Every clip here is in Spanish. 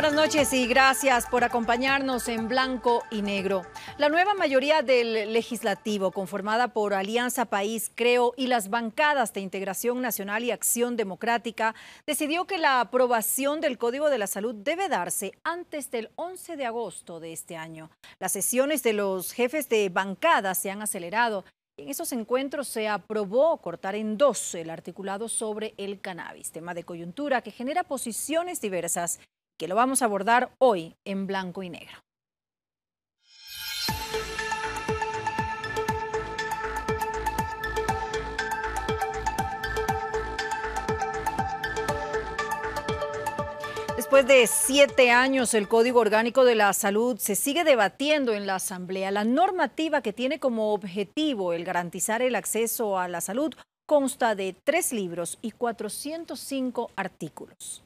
buenas noches y gracias por acompañarnos en Blanco y Negro. La nueva mayoría del legislativo, conformada por Alianza País, Creo y las bancadas de Integración Nacional y Acción Democrática, decidió que la aprobación del Código de la Salud debe darse antes del 11 de agosto de este año. Las sesiones de los jefes de bancada se han acelerado. En esos encuentros se aprobó cortar en dos el articulado sobre el cannabis, tema de coyuntura que genera posiciones diversas que lo vamos a abordar hoy en blanco y negro. Después de siete años, el Código Orgánico de la Salud se sigue debatiendo en la Asamblea. La normativa que tiene como objetivo el garantizar el acceso a la salud consta de tres libros y 405 artículos.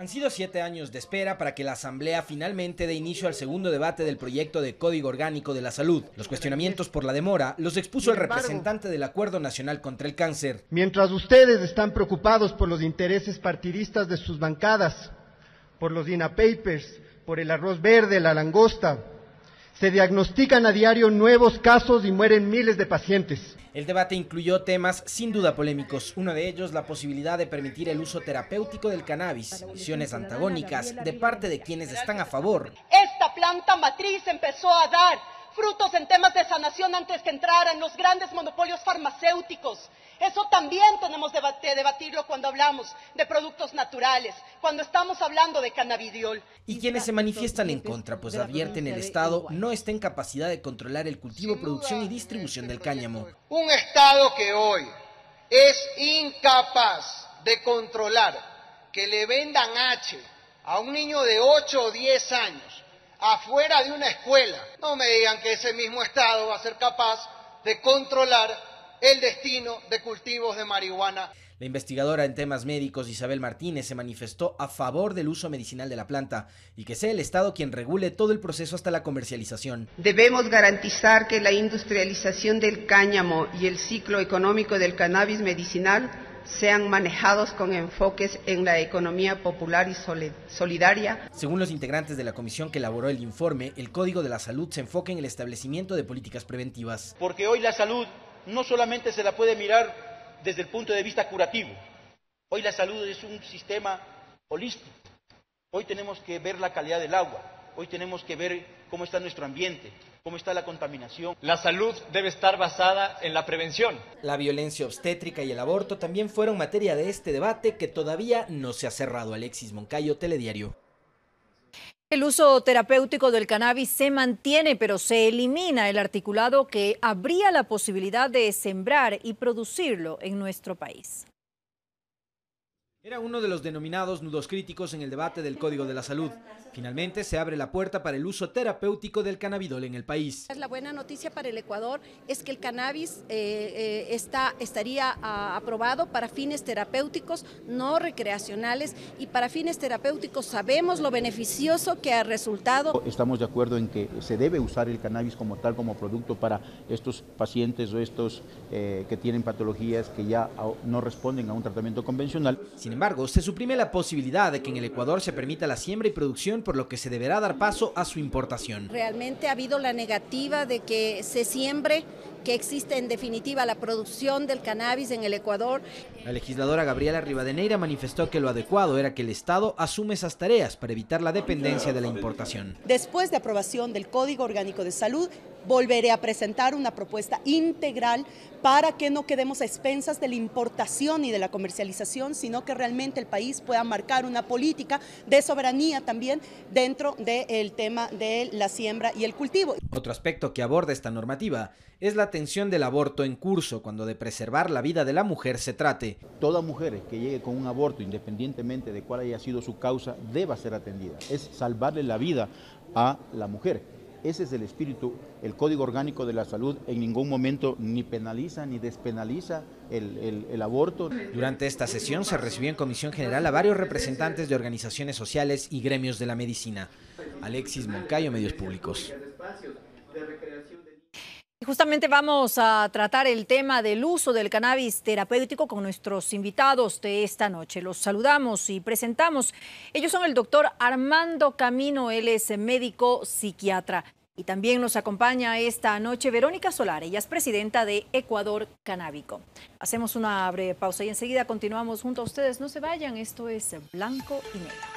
Han sido siete años de espera para que la Asamblea finalmente dé inicio al segundo debate del proyecto de Código Orgánico de la Salud. Los cuestionamientos por la demora los expuso el representante del Acuerdo Nacional contra el Cáncer. Mientras ustedes están preocupados por los intereses partidistas de sus bancadas, por los Papers, por el arroz verde, la langosta, se diagnostican a diario nuevos casos y mueren miles de pacientes. El debate incluyó temas sin duda polémicos, uno de ellos la posibilidad de permitir el uso terapéutico del cannabis, visiones antagónicas de parte de quienes están a favor. Esta planta matriz empezó a dar frutos en temas de sanación antes que entraran los grandes monopolios farmacéuticos. Eso también tenemos que debatirlo cuando hablamos de productos naturales, cuando estamos hablando de cannabidiol. Y quienes se manifiestan en contra, pues advierten el Estado no está en capacidad de controlar el cultivo, producción y distribución del cáñamo. Un Estado que hoy es incapaz de controlar que le vendan H a un niño de 8 o 10 años afuera de una escuela. No me digan que ese mismo Estado va a ser capaz de controlar el destino de cultivos de marihuana. La investigadora en temas médicos Isabel Martínez se manifestó a favor del uso medicinal de la planta y que sea el Estado quien regule todo el proceso hasta la comercialización. Debemos garantizar que la industrialización del cáñamo y el ciclo económico del cannabis medicinal sean manejados con enfoques en la economía popular y solidaria. Según los integrantes de la comisión que elaboró el informe, el Código de la Salud se enfoca en el establecimiento de políticas preventivas. Porque hoy la salud no solamente se la puede mirar desde el punto de vista curativo, hoy la salud es un sistema holístico. Hoy tenemos que ver la calidad del agua, hoy tenemos que ver cómo está nuestro ambiente, cómo está la contaminación. La salud debe estar basada en la prevención. La violencia obstétrica y el aborto también fueron materia de este debate que todavía no se ha cerrado. Alexis Moncayo, Telediario. El uso terapéutico del cannabis se mantiene, pero se elimina el articulado que habría la posibilidad de sembrar y producirlo en nuestro país. Era uno de los denominados nudos críticos en el debate del Código de la Salud. Finalmente se abre la puerta para el uso terapéutico del cannabidol en el país. La buena noticia para el Ecuador es que el cannabis eh, eh, está, estaría ah, aprobado para fines terapéuticos, no recreacionales, y para fines terapéuticos sabemos lo beneficioso que ha resultado. Estamos de acuerdo en que se debe usar el cannabis como tal, como producto para estos pacientes o estos eh, que tienen patologías que ya no responden a un tratamiento convencional. Sin embargo, se suprime la posibilidad de que en el Ecuador se permita la siembra y producción por lo que se deberá dar paso a su importación. Realmente ha habido la negativa de que se siembre que existe en definitiva la producción del cannabis en el Ecuador. La legisladora Gabriela Rivadeneira manifestó que lo adecuado era que el Estado asume esas tareas para evitar la dependencia de la importación. Después de aprobación del Código Orgánico de Salud, volveré a presentar una propuesta integral para que no quedemos a expensas de la importación y de la comercialización, sino que realmente el país pueda marcar una política de soberanía también dentro del tema de la siembra y el cultivo. Otro aspecto que aborda esta normativa es la atención del aborto en curso cuando de preservar la vida de la mujer se trate. Toda mujer que llegue con un aborto, independientemente de cuál haya sido su causa, deba ser atendida. Es salvarle la vida a la mujer. Ese es el espíritu, el código orgánico de la salud en ningún momento ni penaliza ni despenaliza el, aborto. Durante esta sesión se recibió en Comisión General a varios representantes de organizaciones sociales y gremios de la medicina. Alexis Moncayo, Medios Públicos. Justamente vamos a tratar el tema del uso del cannabis terapéutico con nuestros invitados de esta noche. Los saludamos y presentamos. Ellos son el doctor Armando Camino, él es médico psiquiatra. Y también nos acompaña esta noche Verónica Solar, ella es presidenta de Ecuador Canábico. Hacemos una breve pausa y enseguida continuamos junto a ustedes. No se vayan, esto es Blanco y Negro.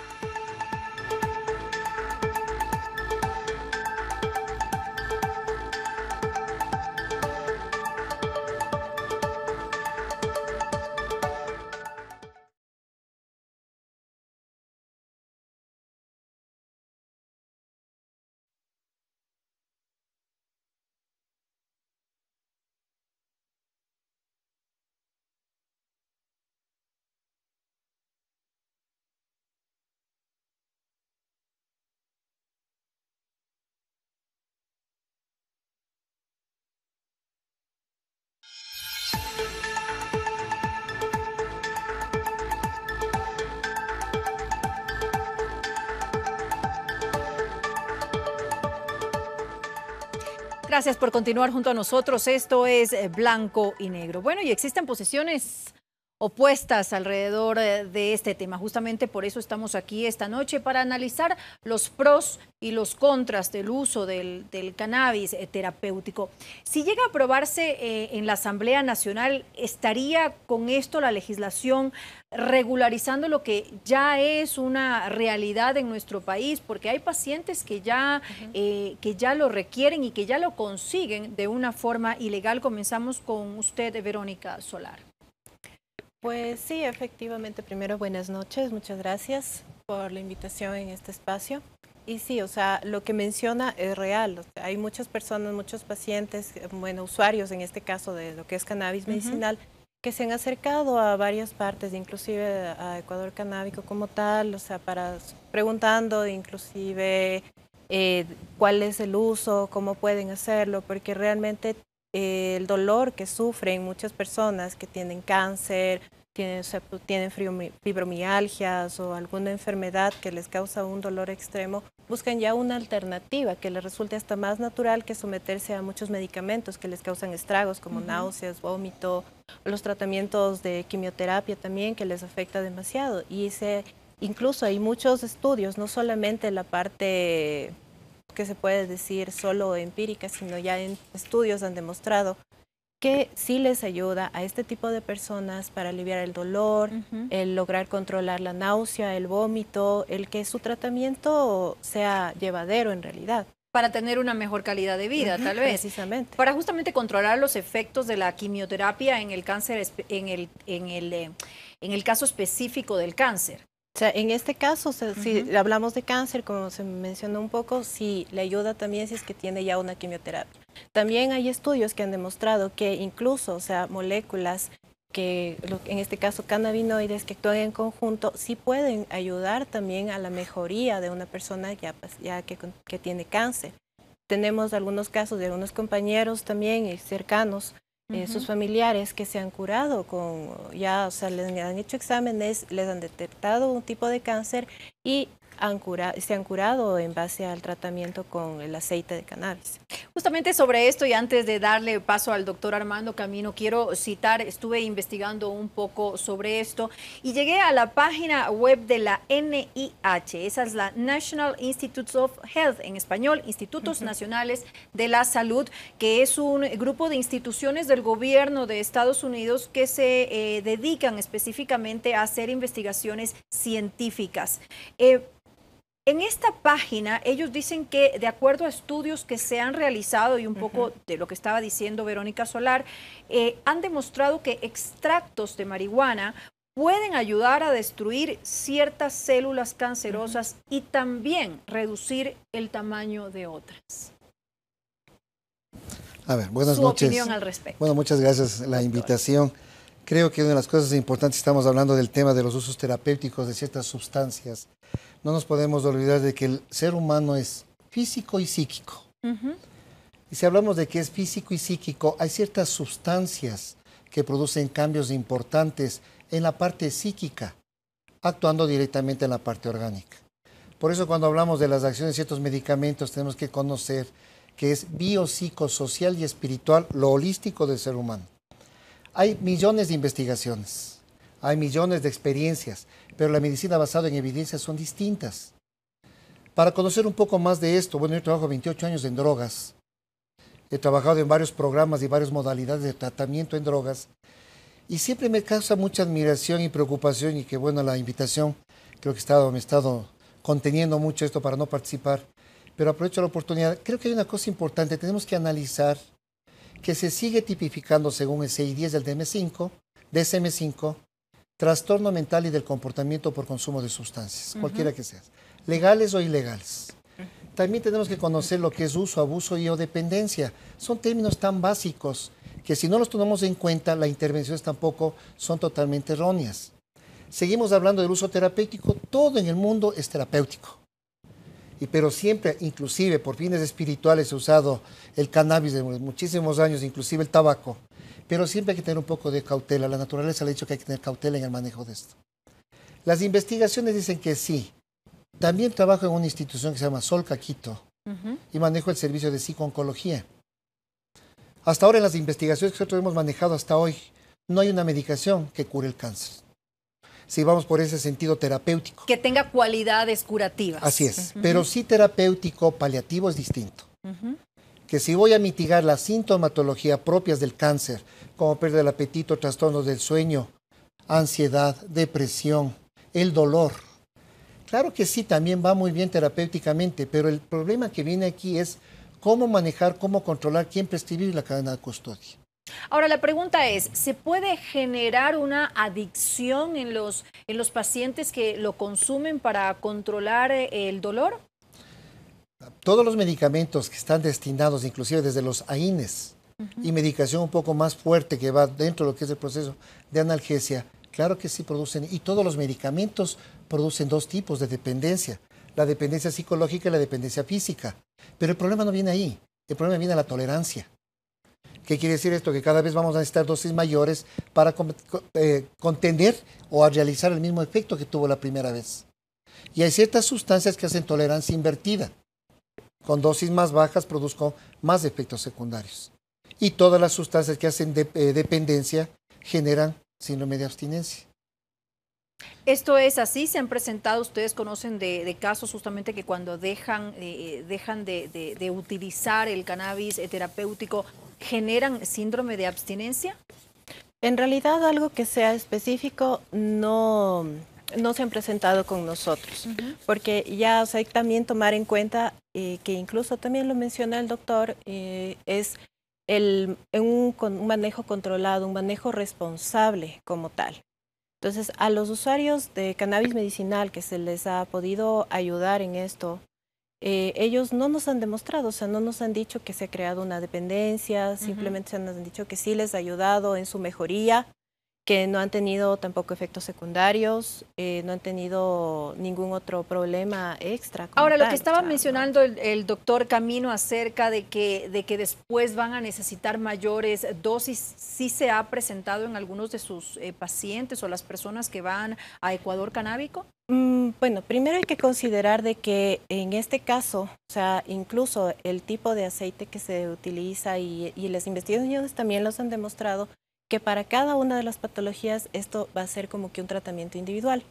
Gracias por continuar junto a nosotros. Esto es eh, Blanco y Negro. Bueno, y existen posiciones opuestas alrededor eh, de este tema. Justamente por eso estamos aquí esta noche para analizar los pros y los contras del uso del, cannabis eh, terapéutico. Si llega a aprobarse eh, en la Asamblea Nacional, ¿estaría con esto la legislación regularizando lo que ya es una realidad en nuestro país? Porque hay pacientes que ya, que ya lo requieren y que ya lo consiguen de una forma ilegal. Comenzamos con usted, Verónica Solar. Pues sí, efectivamente, primero buenas noches, muchas gracias por la invitación en este espacio. Y sí, o sea, lo que menciona es real. Hay muchas personas, muchos pacientes, eh, bueno, usuarios en este caso de lo que es cannabis medicinal, que se han acercado a varias partes, inclusive a Ecuador Canábico como tal, o sea, para, preguntando inclusive eh, cuál es el uso, cómo pueden hacerlo, porque realmente el dolor que sufren muchas personas que tienen cáncer, tienen, tienen fibromialgias o alguna enfermedad que les causa un dolor extremo, buscan ya una alternativa que les resulte hasta más natural que someterse a muchos medicamentos que les causan estragos como náuseas, vómito, los tratamientos de quimioterapia también que les afecta demasiado. Y se, incluso hay muchos estudios, no solamente la parte que se puede decir solo empírica, sino ya en estudios han demostrado que sí les ayuda a este tipo de personas para aliviar el dolor, el lograr controlar la náusea, el vómito, el que su tratamiento sea llevadero en realidad. Para tener una mejor calidad de vida, tal vez. Precisamente. Para justamente controlar los efectos de la quimioterapia en el cáncer, en el, en el, eh, en el caso específico del cáncer. O sea, en este caso, si hablamos de cáncer, como se mencionó un poco, sí, le ayuda también si es que tiene ya una quimioterapia. También hay estudios que han demostrado que incluso, o sea, moléculas que, en este caso, cannabinoides que actúan en conjunto, sí pueden ayudar también a la mejoría de una persona ya, pues, ya que, que tiene cáncer. Tenemos algunos casos de algunos compañeros también eh, cercanos sus familiares que se han curado con, ya, o sea, les han hecho exámenes, les han detectado un tipo de cáncer y se han curado en base al tratamiento con el aceite de cannabis. Justamente sobre esto y antes de darle paso al doctor Armando Camino, quiero citar, estuve investigando un poco sobre esto y llegué a la página web de la NIH, esa es la National Institutes of Health, en español, Institutos Nacionales de la Salud, que es un grupo de instituciones del gobierno de Estados Unidos que se eh, dedican específicamente a hacer investigaciones científicas. Eh, en esta página ellos dicen que de acuerdo a estudios que se han realizado y un poco de lo que estaba diciendo Verónica Solar, eh, han demostrado que extractos de marihuana pueden ayudar a destruir ciertas células cancerosas y también reducir el tamaño de otras. A ver, buenas Su opinión al respecto. Bueno, muchas gracias la invitación. Creo que una de las cosas importantes estamos hablando del tema de los usos terapéuticos de ciertas sustancias no nos podemos olvidar de que el ser humano es físico y psíquico. Y si hablamos de que es físico y psíquico, hay ciertas sustancias que producen cambios importantes en la parte psíquica, actuando directamente en la parte orgánica. Por eso cuando hablamos de las acciones de ciertos medicamentos tenemos que conocer que es biopsicosocial y espiritual lo holístico del ser humano. Hay millones de investigaciones, hay millones de experiencias, pero la medicina basada en evidencias son distintas. Para conocer un poco más de esto, bueno, yo trabajo 28 años en drogas. He trabajado en varios programas y varias modalidades de tratamiento en drogas. Y siempre me causa mucha admiración y preocupación y que, bueno, la invitación, creo que estado, me he estado conteniendo mucho esto para no participar, pero aprovecho la oportunidad. Creo que hay una cosa importante, tenemos que analizar que se sigue tipificando según el CI10 del dm 5 DSM-5 trastorno mental y del comportamiento por consumo de sustancias, cualquiera que sea, legales o ilegales. También tenemos que conocer lo que es uso, abuso y o dependencia. Son términos tan básicos que si no los tomamos en cuenta, las intervenciones tampoco son totalmente erróneas. Seguimos hablando del uso terapéutico, todo en el mundo es terapéutico. Y, pero siempre, inclusive por fines espirituales, he usado el cannabis de muchísimos años, inclusive el tabaco. Pero siempre hay que tener un poco de cautela. La naturaleza le ha dicho que hay que tener cautela en el manejo de esto. Las investigaciones dicen que sí. También trabajo en una institución que se llama Sol Caquito y manejo el servicio de psicooncología. Hasta ahora en las investigaciones que nosotros hemos manejado hasta hoy, no hay una medicación que cure el cáncer. Si vamos por ese sentido terapéutico. Que tenga cualidades curativas. Así es, pero sí terapéutico, paliativo es distinto. Que si voy a mitigar la sintomatología propias del cáncer como pérdida del apetito, trastornos del sueño, ansiedad, depresión, el dolor. Claro que sí, también va muy bien terapéuticamente, pero el problema que viene aquí es cómo manejar, cómo controlar, quién prescribir la cadena de custodia. Ahora, la pregunta es, ¿se puede generar una adicción en los, en los pacientes que lo consumen para controlar eh, el dolor? Todos los medicamentos que están destinados, inclusive desde los AINES, y medicación un poco más fuerte que va dentro de lo que es el proceso de analgesia, claro que sí producen, y todos los medicamentos producen dos tipos de dependencia, la dependencia psicológica y la dependencia física. Pero el problema no viene ahí, el problema viene a la tolerancia. ¿Qué quiere decir esto? Que cada vez vamos a necesitar dosis mayores para eh, contender o a realizar el mismo efecto que tuvo la primera vez. Y hay ciertas sustancias que hacen tolerancia invertida. Con dosis más bajas produzco más efectos secundarios y todas las sustancias que hacen eh, dependencia generan síndrome de abstinencia. Esto es así, se han presentado, ustedes conocen de, casos justamente que cuando dejan, eh, eh, de, utilizar el cannabis terapéutico, generan síndrome de abstinencia. En realidad, algo que sea específico no, no se han presentado con nosotros, porque ya hay que hay también tomar en cuenta que incluso también lo menciona el doctor, es un, manejo controlado, un manejo responsable como tal. Entonces, a los usuarios de cannabis medicinal que se les ha podido ayudar en esto, eh, ellos no nos han demostrado, o sea, no nos han dicho que se ha creado una dependencia, simplemente nos han dicho que sí les ha ayudado en su mejoría, que no han tenido tampoco efectos secundarios, eh, no han tenido ningún otro problema extra. Ahora, lo que estaba mencionando el, doctor Camino acerca de que, de que después van a necesitar mayores dosis, sí se ha presentado en algunos de sus eh, pacientes o las personas que van a Ecuador canábico. Mm, bueno, primero hay que considerar de que en este caso, o sea, incluso el tipo de aceite que se utiliza y, y las investigaciones también los han demostrado, que para cada una de las patologías esto va a ser como que un tratamiento individual.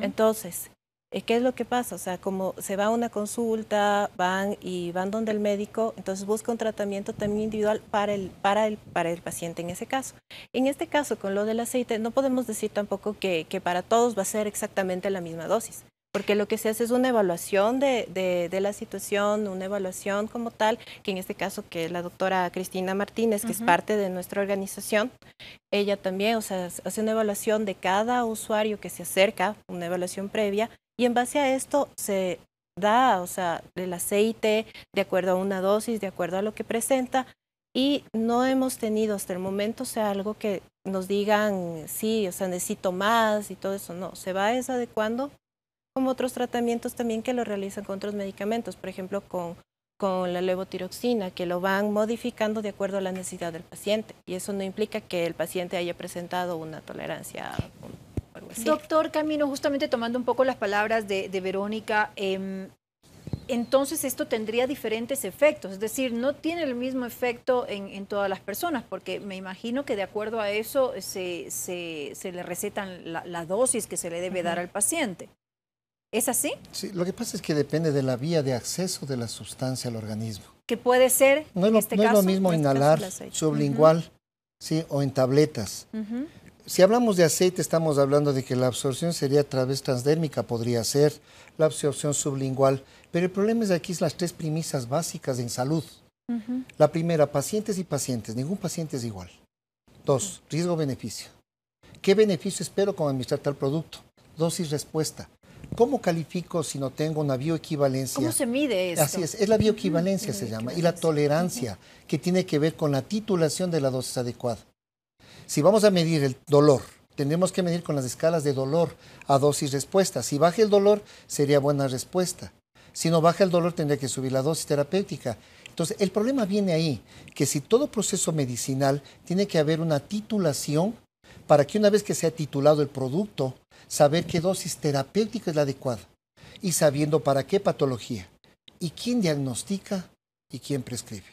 Entonces, eh, ¿qué es lo que pasa? O sea, como se va a una consulta, van y van donde el médico, entonces busca un tratamiento también individual para el, paciente en ese caso. En este caso, con lo del aceite, no podemos decir tampoco que para todos va a ser exactamente la misma dosis porque lo que se hace es una evaluación de, la situación, una evaluación como tal, que en este caso que la doctora Cristina Martínez, que es parte de nuestra organización, ella también, o sea, hace una evaluación de cada usuario que se acerca, una evaluación previa, y en base a esto se da, o sea, el aceite, de acuerdo a una dosis, de acuerdo a lo que presenta, y no hemos tenido hasta el momento, o sea, algo que nos digan, sí, o sea, necesito más y todo eso, no, se va desadecuando como otros tratamientos también que lo realizan con otros medicamentos, por ejemplo con, la levotiroxina, que lo van modificando de acuerdo a la necesidad del paciente. Y eso no implica que el paciente haya presentado una tolerancia. O algo así. Doctor Camino, justamente tomando un poco las palabras de, Verónica, em, entonces esto tendría diferentes efectos, es decir, no tiene el mismo efecto en, todas las personas, porque me imagino que de acuerdo a eso se, le recetan la, dosis que se le debe dar al paciente. ¿Es así? Sí, lo que pasa es que depende de la vía de acceso de la sustancia al organismo. Que puede ser. No, es lo, este mismo este inhalar sublingual, sí, o en tabletas. Si hablamos de aceite, estamos hablando de que la absorción sería a través transdérmica, podría ser, la absorción sublingual. Pero el problema es aquí es las tres premisas básicas en salud. La primera, pacientes y pacientes. Ningún paciente es igual. Dos, riesgo-beneficio. ¿Qué beneficio espero con administrar tal producto? Dosis-respuesta. ¿Cómo califico si no tengo una bioequivalencia? ¿Cómo se mide eso? Así es, es la bioequivalencia se llama y la tolerancia que tiene que ver con la titulación de la dosis adecuada. Si vamos a medir el dolor, tendremos que medir con las escalas de dolor a dosis respuesta. Si baja el dolor, sería buena respuesta. Si no baja el dolor, tendría que subir la dosis terapéutica. Entonces, el problema viene ahí, que si todo proceso medicinal tiene que haber una titulación para que una vez que se ha titulado el producto, saber qué dosis terapéutica es la adecuada y sabiendo para qué patología y quién diagnostica y quién prescribe.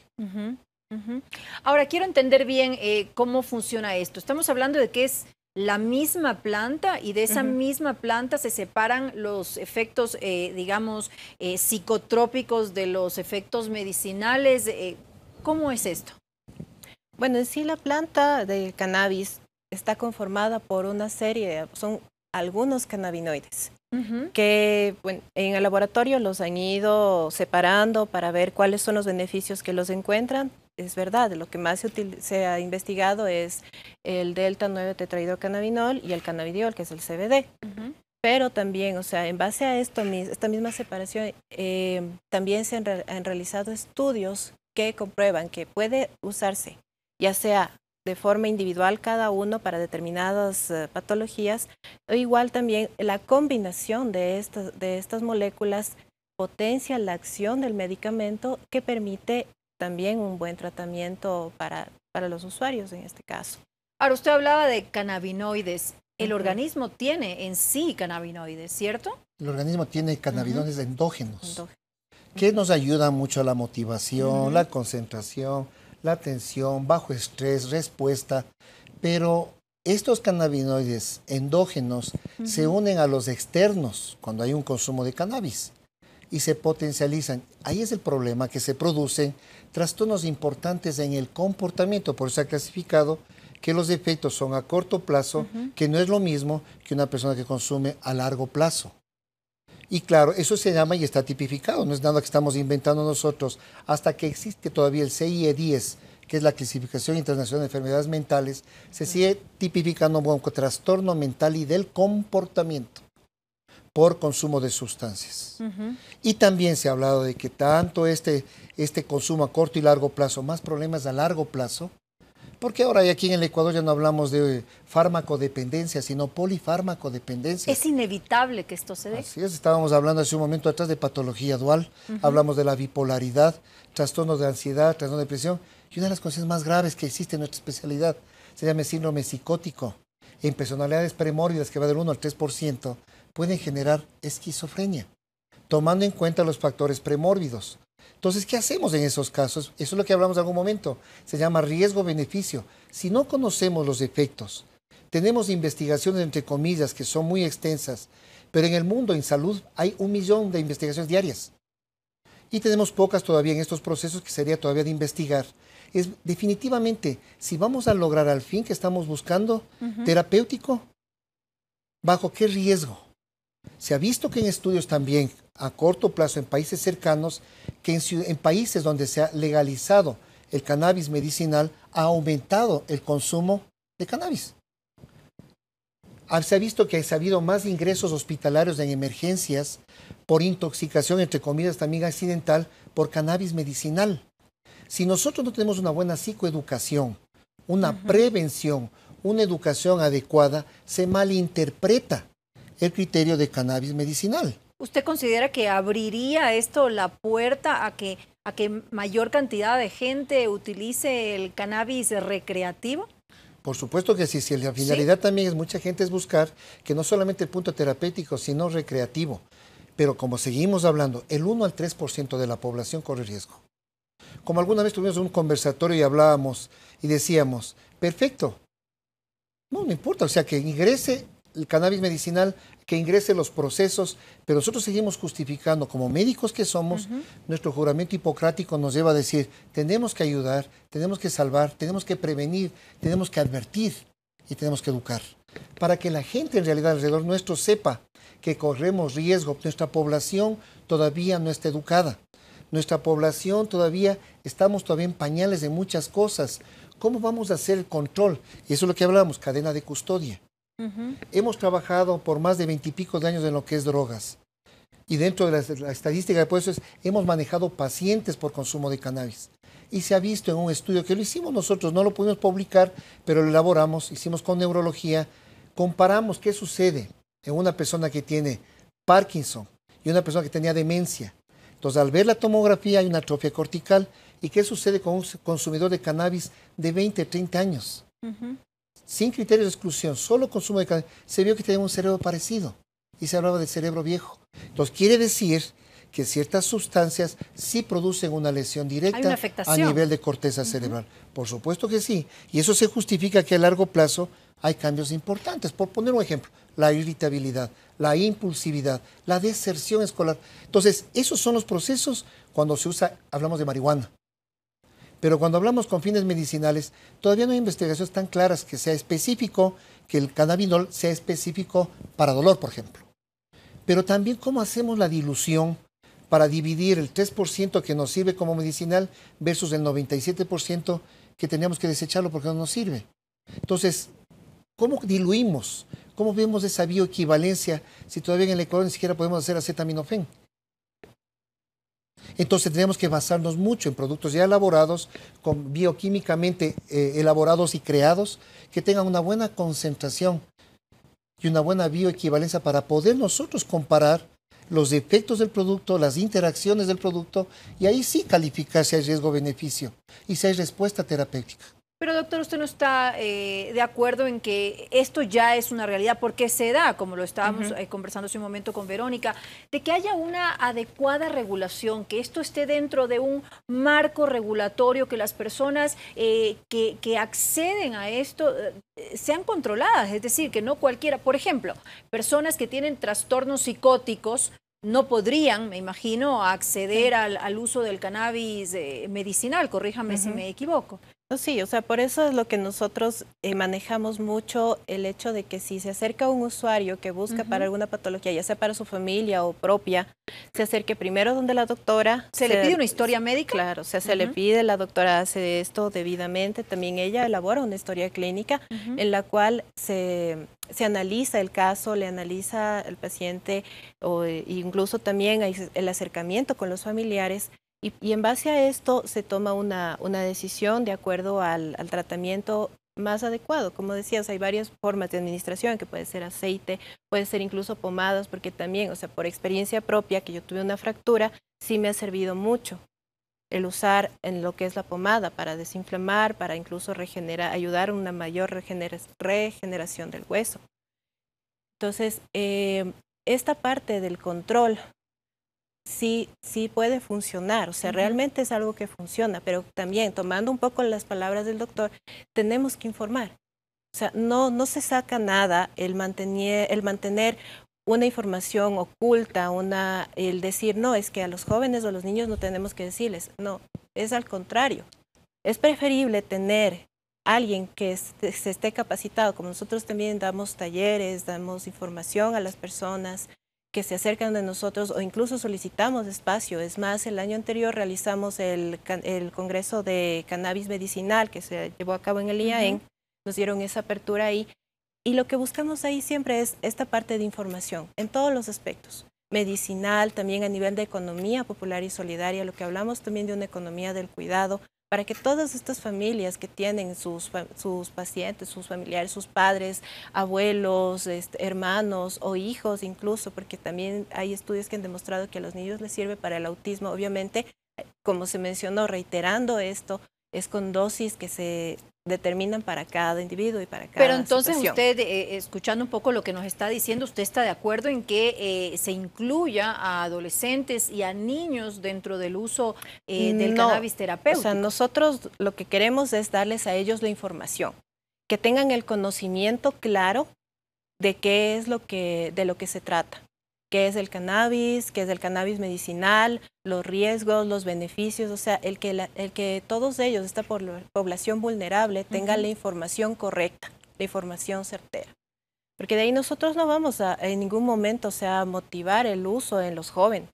Ahora, quiero entender bien eh, cómo funciona esto. Estamos hablando de que es la misma planta y de esa misma planta se separan los efectos, eh, digamos, eh, psicotrópicos de los efectos medicinales. ¿Cómo es esto? Bueno, en sí la planta de cannabis está conformada por una serie, son algunos cannabinoides que en el laboratorio los han ido separando para ver cuáles son los beneficios que los encuentran. Es verdad, lo que más se, ha investigado es el delta 9 tetraidocannabinol y el cannabidiol, que es el CBD. Pero también, o sea, en base a esto, esta misma separación, eh, también se han realizado estudios que comprueban que puede usarse ya sea de forma individual cada uno para determinadas eh, patologías, igual también la combinación de estas, de estas moléculas potencia la acción del medicamento que permite también un buen tratamiento para, los usuarios en este caso. Ahora, usted hablaba de cannabinoides. El organismo tiene en sí cannabinoides, ¿cierto? El organismo tiene cannabinoides endógenos, endógenos, que nos ayudan mucho a la motivación, la concentración, la tensión, bajo estrés, respuesta, pero estos cannabinoides endógenos se unen a los externos cuando hay un consumo de cannabis y se potencializan. Ahí es el problema que se producen trastornos importantes en el comportamiento, por eso ha clasificado que los efectos son a corto plazo, que no es lo mismo que una persona que consume a largo plazo. Y claro, eso se llama y está tipificado, no es nada que estamos inventando nosotros, hasta que existe todavía el CIE-10, e que es la clasificación internacional de enfermedades mentales, se sigue tipificando como trastorno mental y del comportamiento por consumo de sustancias. Y también se ha hablado de que tanto este, este consumo a corto y largo plazo, más problemas a largo plazo, porque ahora aquí en el Ecuador ya no hablamos de farmacodependencia, sino polifarmacodependencia. Es inevitable que esto se dé. Así estábamos hablando hace un momento atrás de patología dual, hablamos de la bipolaridad, trastornos de ansiedad, trastorno de depresión, y una de las cosas más graves que existe en nuestra especialidad se llama síndrome psicótico. En personalidades premórbidas que va del 1 al 3%, pueden generar esquizofrenia, tomando en cuenta los factores premórbidos, entonces, ¿qué hacemos en esos casos? Eso es lo que hablamos en algún momento. Se llama riesgo-beneficio. Si no conocemos los efectos, tenemos investigaciones entre comillas que son muy extensas, pero en el mundo en salud hay un millón de investigaciones diarias. Y tenemos pocas todavía en estos procesos que sería todavía de investigar. Es definitivamente, si vamos a lograr al fin que estamos buscando, terapéutico, ¿bajo qué riesgo? Se ha visto que en estudios también a corto plazo en países cercanos que en, países donde se ha legalizado el cannabis medicinal ha aumentado el consumo de cannabis. Ah, se ha visto que ha habido más ingresos hospitalarios en emergencias por intoxicación, entre comillas, también accidental, por cannabis medicinal. Si nosotros no tenemos una buena psicoeducación, una prevención, una educación adecuada, se malinterpreta el criterio de cannabis medicinal. ¿Usted considera que abriría esto la puerta a que, a que mayor cantidad de gente utilice el cannabis recreativo? Por supuesto que sí, si la finalidad también es mucha gente es buscar que no solamente el punto terapéutico, sino recreativo. Pero como seguimos hablando, el 1 al 3% de la población corre riesgo. Como alguna vez tuvimos un conversatorio y hablábamos y decíamos, perfecto, no, no importa, o sea, que ingrese el cannabis medicinal que ingrese los procesos, pero nosotros seguimos justificando, como médicos que somos, nuestro juramento hipocrático nos lleva a decir, tenemos que ayudar, tenemos que salvar, tenemos que prevenir, tenemos que advertir y tenemos que educar, para que la gente en realidad alrededor nuestro sepa que corremos riesgo, nuestra población todavía no está educada, nuestra población todavía estamos todavía en pañales de muchas cosas. ¿Cómo vamos a hacer el control? Y eso es lo que hablamos, cadena de custodia. Hemos trabajado por más de veintipico de años en lo que es drogas. Y dentro de la, estadística de puestos hemos manejado pacientes por consumo de cannabis. Y se ha visto en un estudio que lo hicimos nosotros, no lo pudimos publicar, pero lo elaboramos, hicimos con neurología, comparamos qué sucede en una persona que tiene Parkinson y una persona que tenía demencia. Entonces, al ver la tomografía hay una atrofia cortical. ¿Y qué sucede con un consumidor de cannabis de 20, 30 años? sin criterio de exclusión, solo consumo de cannabis, se vio que tenía un cerebro parecido y se hablaba de cerebro viejo. Entonces quiere decir que ciertas sustancias sí producen una lesión directa a nivel de corteza cerebral. Por supuesto que sí. Y eso se justifica que a largo plazo hay cambios importantes. Por poner un ejemplo, la irritabilidad, la impulsividad, la deserción escolar. Entonces, esos son los procesos cuando se usa, hablamos de marihuana. Pero cuando hablamos con fines medicinales, todavía no hay investigaciones tan claras que sea específico, que el cannabinol sea específico para dolor, por ejemplo. Pero también cómo hacemos la dilución para dividir el 3% que nos sirve como medicinal versus el 97% que teníamos que desecharlo porque no nos sirve. Entonces, ¿cómo diluimos? ¿Cómo vemos esa bioequivalencia si todavía en el Ecuador ni siquiera podemos hacer acetaminofén? Entonces tenemos que basarnos mucho en productos ya elaborados, bioquímicamente eh, elaborados y creados, que tengan una buena concentración y una buena bioequivalencia para poder nosotros comparar los efectos del producto, las interacciones del producto, y ahí sí calificar si hay riesgo-beneficio y si hay respuesta terapéutica. Pero doctor, usted no está eh, de acuerdo en que esto ya es una realidad, porque se da, como lo estábamos eh, conversando hace un momento con Verónica, de que haya una adecuada regulación, que esto esté dentro de un marco regulatorio, que las personas eh, que, acceden a esto sean controladas, es decir, que no cualquiera, por ejemplo, personas que tienen trastornos psicóticos, no podrían, me imagino, acceder al, uso del cannabis medicinal, corríjame si me equivoco. Sí, o sea, por eso es lo que nosotros eh, manejamos mucho el hecho de que si se acerca un usuario que busca para alguna patología, ya sea para su familia o propia, se acerque primero donde la doctora. ¿Se, le pide una historia médica? Claro, o sea, se le pide, la doctora hace esto debidamente, también ella elabora una historia clínica en la cual se, se analiza el caso, le analiza al paciente o eh, incluso también el acercamiento con los familiares y, en base a esto se toma una, decisión de acuerdo al, tratamiento más adecuado. Como decías, hay varias formas de administración, que puede ser aceite, puede ser incluso pomadas, porque también, o sea, por experiencia propia, que yo tuve una fractura, sí me ha servido mucho el usar en lo que es la pomada para desinflamar, para incluso ayudar a una mayor regeneración del hueso. Entonces, eh, esta parte del control sí, sí puede funcionar, o sea, realmente es algo que funciona, pero también tomando un poco las palabras del doctor, tenemos que informar. O sea, no, no se saca nada el mantener, una información oculta, el decir, no, es que a los jóvenes o a los niños no tenemos que decirles, no, es al contrario. Es preferible tener alguien que se esté capacitado, como nosotros también damos talleres, damos información a las personas, que se acercan de nosotros o incluso solicitamos espacio. Es más, el año anterior realizamos el, Congreso de Cannabis Medicinal que se llevó a cabo en el IAEN, nos dieron esa apertura ahí y lo que buscamos ahí siempre es esta parte de información en todos los aspectos medicinal, también a nivel de economía popular y solidaria, lo que hablamos también de una economía del cuidado, para que todas estas familias que tienen sus, sus pacientes, sus familiares, sus padres, abuelos, este, hermanos o hijos incluso, porque también hay estudios que han demostrado que a los niños les sirve para el autismo, obviamente, como se mencionó, reiterando esto, es con dosis que se determinan para cada individuo y para cada Pero entonces usted, eh, eh, escuchando un poco lo que nos está diciendo, ¿usted está de acuerdo en que eh, se incluya a adolescentes y a niños dentro del uso del cannabis terapéutico? O sea, nosotros lo que queremos es darles a ellos la información, que tengan el conocimiento claro de qué es lo que, de lo que se trata qué es el cannabis, qué es el cannabis medicinal, los riesgos, los beneficios, o sea, el que, el que todos ellos, esta población vulnerable, tenga la información correcta, la información certera. Porque de ahí nosotros no vamos a en ningún momento, o sea, a motivar el uso en los jóvenes.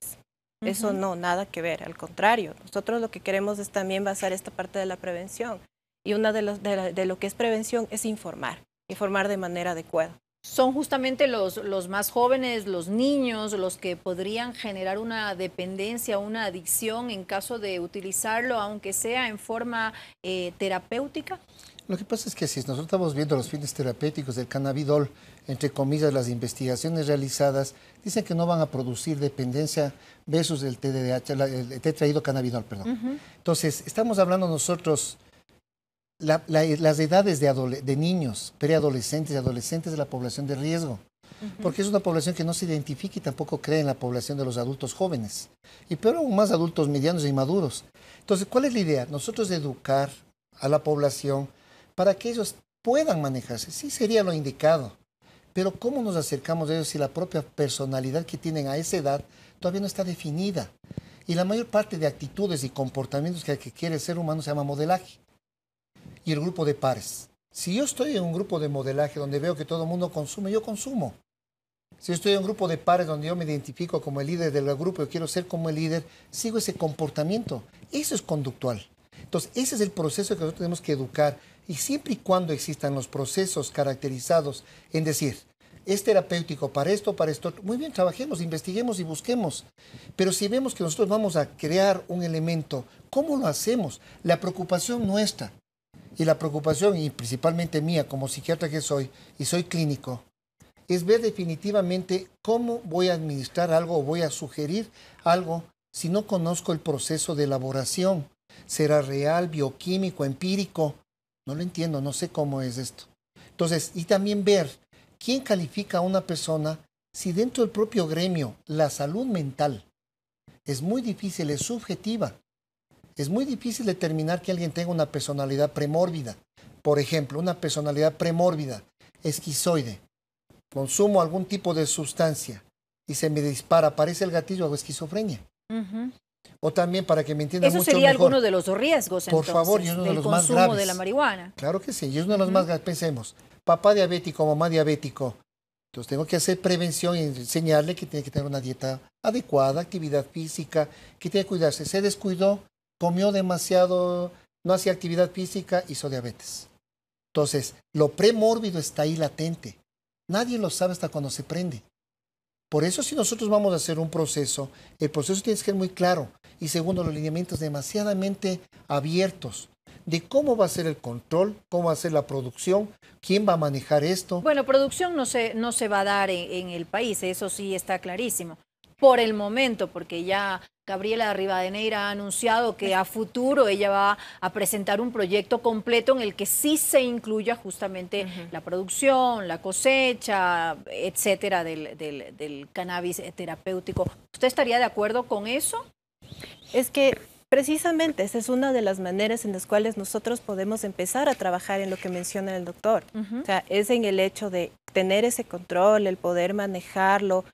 Eso no, nada que ver, al contrario. Nosotros lo que queremos es también basar esta parte de la prevención. Y una de, de lo que es prevención es informar, informar de manera adecuada son justamente los, más jóvenes, los niños, los que podrían generar una dependencia, una adicción en caso de utilizarlo, aunque sea en forma eh, terapéutica? Lo que pasa es que si nosotros estamos viendo los fines terapéuticos del cannabidol, entre comillas, las investigaciones realizadas, dicen que no van a producir dependencia versus el TDDH, el traído cannabidol, perdón. Entonces, estamos hablando nosotros las edades de, de niños, preadolescentes y adolescentes de la población de riesgo, porque es una población que no se identifica y tampoco cree en la población de los adultos jóvenes, y pero aún más adultos medianos y maduros. Entonces, ¿cuál es la idea? Nosotros educar a la población para que ellos puedan manejarse, sí sería lo indicado, pero ¿cómo nos acercamos a ellos si la propia personalidad que tienen a esa edad todavía no está definida? Y la mayor parte de actitudes y comportamientos que, que quiere el ser humano se llama modelaje y el grupo de pares. Si yo estoy en un grupo de modelaje donde veo que todo el mundo consume, yo consumo. Si estoy en un grupo de pares donde yo me identifico como el líder del grupo y quiero ser como el líder, sigo ese comportamiento. Eso es conductual. Entonces, ese es el proceso que nosotros tenemos que educar. Y siempre y cuando existan los procesos caracterizados en decir, es terapéutico para esto, para esto, muy bien, trabajemos, investiguemos y busquemos. Pero si vemos que nosotros vamos a crear un elemento, ¿cómo lo hacemos? La preocupación nuestra y la preocupación, y principalmente mía como psiquiatra que soy, y soy clínico, es ver definitivamente cómo voy a administrar algo o voy a sugerir algo si no conozco el proceso de elaboración. ¿Será real, bioquímico, empírico? No lo entiendo, no sé cómo es esto. Entonces, y también ver quién califica a una persona si dentro del propio gremio la salud mental es muy difícil, es subjetiva es muy difícil determinar que alguien tenga una personalidad premórbida. Por ejemplo, una personalidad premórbida, esquizoide, consumo algún tipo de sustancia y se me dispara, aparece el gatillo, hago esquizofrenia. O también, para que me entiendan Eso sería alguno de los riesgos, Por favor, consumo de la marihuana. Claro que sí, y es uno de los más graves. Pensemos, papá diabético, mamá diabético. Entonces tengo que hacer prevención y enseñarle que tiene que tener una dieta adecuada, actividad física, que tiene que cuidarse. Se descuidó, comió demasiado, no hacía actividad física, hizo diabetes. Entonces, lo premórbido está ahí latente. Nadie lo sabe hasta cuando se prende. Por eso si nosotros vamos a hacer un proceso, el proceso tiene que ser muy claro y segundo, los lineamientos demasiadamente abiertos de cómo va a ser el control, cómo va a ser la producción, quién va a manejar esto. Bueno, producción no se, no se va a dar en el país, eso sí está clarísimo. Por el momento, porque ya Gabriela Rivadeneira ha anunciado que a futuro ella va a presentar un proyecto completo en el que sí se incluya justamente la producción, la cosecha, etcétera, del, cannabis terapéutico. ¿Usted estaría de acuerdo con eso? Es que Precisamente, esa es una de las maneras en las cuales nosotros podemos empezar a trabajar en lo que menciona el doctor. O sea, es en el hecho de tener ese control, el poder manejarlo,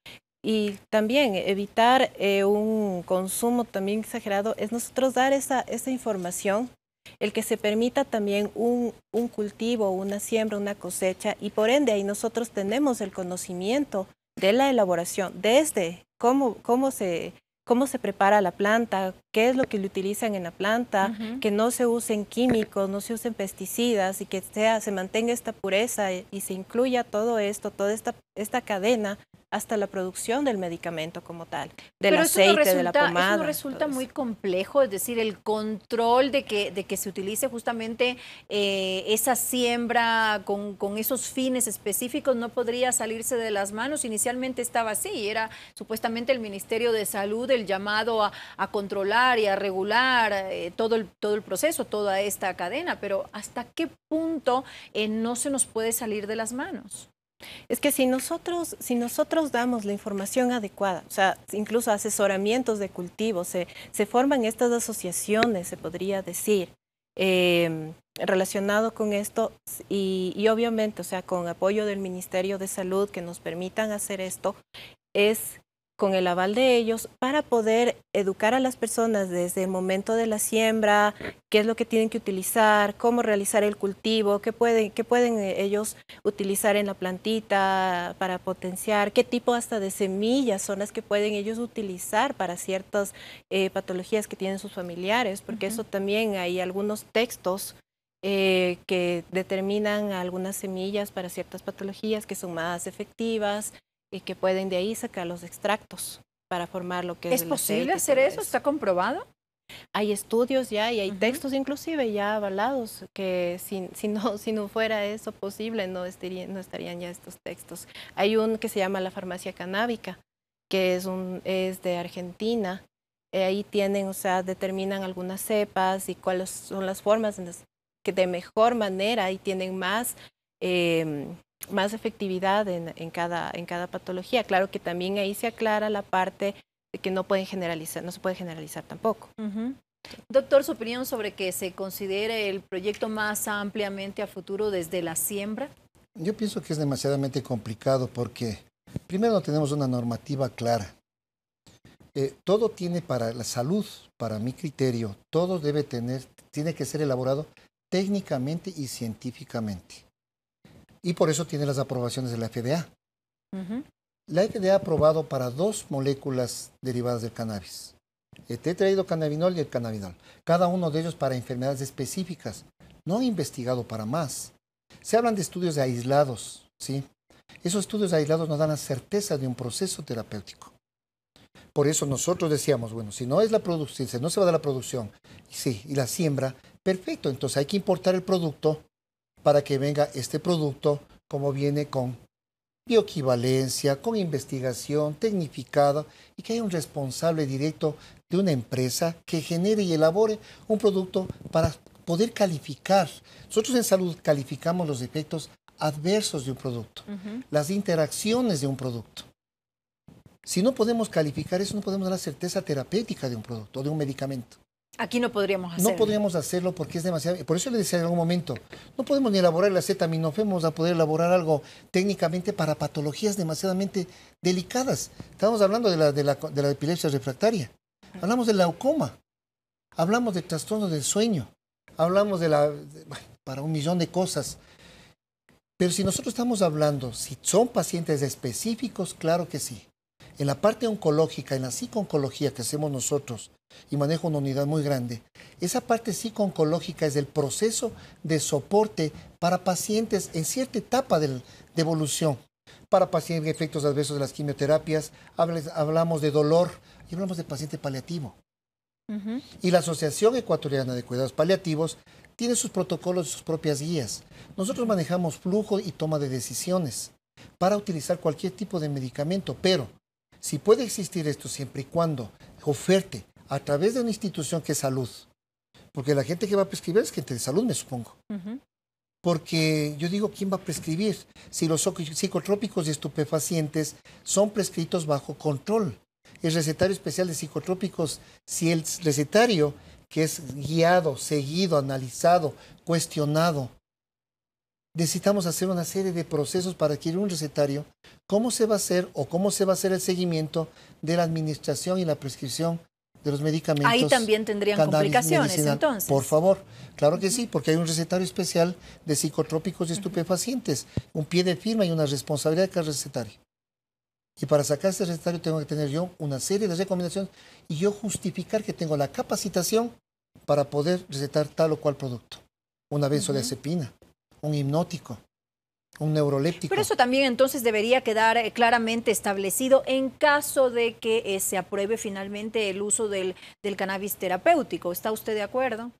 y también evitar eh, un consumo también exagerado es nosotros dar esa, esa información, el que se permita también un, cultivo, una siembra, una cosecha y por ende ahí nosotros tenemos el conocimiento de la elaboración, desde cómo, cómo, se, cómo se prepara la planta, qué es lo que le utilizan en la planta, que no se usen químicos, no se usen pesticidas y que sea, se mantenga esta pureza y, se incluya todo esto, toda esta, esta cadena hasta la producción del medicamento como tal, del Pero aceite, de la pomada. Eso no resulta muy complejo, es decir, el control de que, de que se utilice justamente eh, esa siembra con, con, esos fines específicos no podría salirse de las manos. Inicialmente estaba así, era supuestamente el Ministerio de Salud el llamado a, a controlar y a regular eh, todo, el, todo el proceso, toda esta cadena, pero ¿hasta qué punto eh, no se nos puede salir de las manos? Es que si nosotros, si nosotros damos la información adecuada, o sea, incluso asesoramientos de cultivo, se, se forman estas asociaciones, se podría decir, em, relacionado con esto y, y, obviamente, o sea, con apoyo del Ministerio de Salud que nos permitan hacer esto, es con el aval de ellos para poder educar a las personas desde el momento de la siembra, qué es lo que tienen que utilizar, cómo realizar el cultivo, qué pueden, qué pueden eh, ellos utilizar en la plantita para potenciar, qué tipo hasta de semillas son las que pueden ellos utilizar para ciertas eh, patologías que tienen sus familiares, porque eso también hay algunos textos eh, que determinan algunas semillas para ciertas patologías que son más efectivas, y que pueden de ahí sacar los extractos para formar lo que es. ¿Es posible hacer eso? ¿Está comprobado? Hay estudios ya y hay textos inclusive ya avalados que si, si, no, si no fuera eso posible no estarían, no estarían ya estos textos. Hay un que se llama la farmacia canábica, que es, un, es de Argentina. Eh, ahí tienen, o sea, determinan algunas cepas y cuáles son las formas en las que de mejor manera y tienen más em, más efectividad en, cada, patología. Claro que también ahí se aclara la parte de que no pueden generalizar, no se puede generalizar tampoco. Doctor, su opinión sobre que se considere el proyecto más ampliamente a futuro desde la siembra. Yo pienso que es demasiadamente complicado porque primero no tenemos una normativa clara. Eh, todo tiene para la salud, para mi criterio, todo debe tener, tiene que ser elaborado técnicamente y científicamente y por eso tiene las aprobaciones de la FDA. La FDA ha aprobado para dos moléculas derivadas del cannabis, el este, cannabinol y el cannabinol, cada uno de ellos para enfermedades específicas, no investigado para más. Se hablan de estudios aislados, ¿sí? Esos estudios aislados nos dan la certeza de un proceso terapéutico. Por eso nosotros decíamos, bueno, si no es la producción, si no se va de la producción, sí, y la siembra, perfecto, entonces hay que importar el producto para que venga este producto como viene con bioequivalencia, con investigación tecnificado y que haya un responsable directo de una empresa que genere y elabore un producto para poder calificar. Nosotros en salud calificamos los efectos adversos de un producto, las interacciones de un producto. Si no podemos calificar eso, no podemos dar la certeza terapéutica de un producto o de un medicamento. Aquí no podríamos hacerlo. No podríamos hacerlo porque es demasiado. Por eso le decía en algún momento, no podemos ni elaborar la acetaminofén, vamos a poder elaborar algo técnicamente para patologías demasiadamente delicadas. Estamos hablando de la, epilepsia refractaria, hablamos de glaucoma, hablamos de trastorno del sueño, hablamos de la. para un millón de cosas. Pero si nosotros estamos hablando, si son pacientes específicos, claro que sí en la parte oncológica, en la psico-oncología que hacemos nosotros, y manejo una unidad muy grande, esa parte psico-oncológica es el proceso de soporte para pacientes en cierta etapa de, evolución, para pacientes con efectos adversos de las quimioterapias, hablamos de dolor y hablamos de paciente paliativo. Y la Asociación Ecuatoriana de Cuidados Paliativos tiene sus protocolos y sus propias guías. Nosotros manejamos flujo y toma de decisiones para utilizar cualquier tipo de medicamento, pero si puede existir esto siempre y cuando oferte a través de una institución que es salud, porque la gente que va a prescribir es gente de salud, me supongo. Porque yo digo, ¿quién va a prescribir si los psicotrópicos y estupefacientes son prescritos bajo control? El recetario especial de psicotrópicos, si el recetario que es guiado, seguido, analizado, cuestionado, necesitamos hacer una serie de procesos para adquirir un recetario, cómo se va a hacer o cómo se va a hacer el seguimiento de la administración y la prescripción de los medicamentos. Ahí también tendrían complicaciones, entonces. Por favor, claro que sí, porque hay un recetario especial de psicotrópicos y estupefacientes, un pie de firma y una responsabilidad de cada recetario. Y para sacar ese recetario tengo que tener yo una serie de recomendaciones y yo justificar que tengo la capacitación para poder recetar tal o cual producto. Una benzodiazepina, un hipnótico, un neuroléptico. Pero eso también entonces debería quedar eh, claramente establecido en caso de que eh, se apruebe finalmente el uso del, del cannabis terapéutico. ¿Está usted de acuerdo?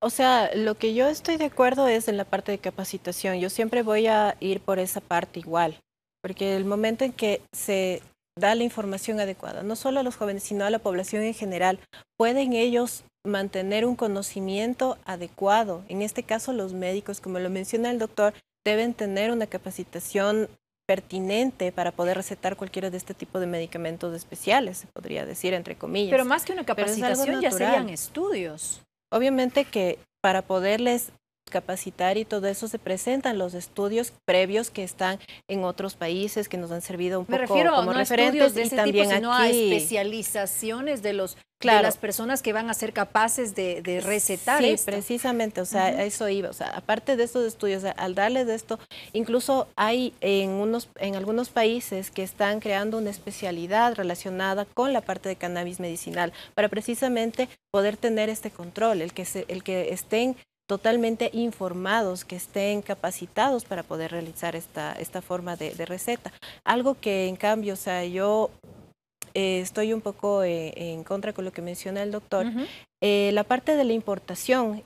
O sea, lo que yo estoy de acuerdo es en la parte de capacitación. Yo siempre voy a ir por esa parte igual, porque el momento en que se da la información adecuada, no solo a los jóvenes, sino a la población en general, pueden ellos mantener un conocimiento adecuado. En este caso, los médicos, como lo menciona el doctor, deben tener una capacitación pertinente para poder recetar cualquiera de este tipo de medicamentos especiales, se podría decir, entre comillas. Pero más que una capacitación, ya serían estudios. Obviamente que para poderles capacitar y todo eso se presentan los estudios previos que están en otros países que nos han servido un poco refiero, como referentes y también tipo, sino aquí. especializaciones de los de las personas que van a ser capaces de, recetar sí precisamente o sea eso iba o sea aparte de estos estudios al darles de esto incluso hay en unos en algunos países que están creando una especialidad relacionada con la parte de cannabis medicinal para precisamente poder tener este control el que el que estén totalmente informados, que estén capacitados para poder realizar esta, esta forma de, receta. Algo que en cambio, o sea, yo eh, estoy un poco eh, en contra con lo que menciona el doctor, eh, la parte de la importación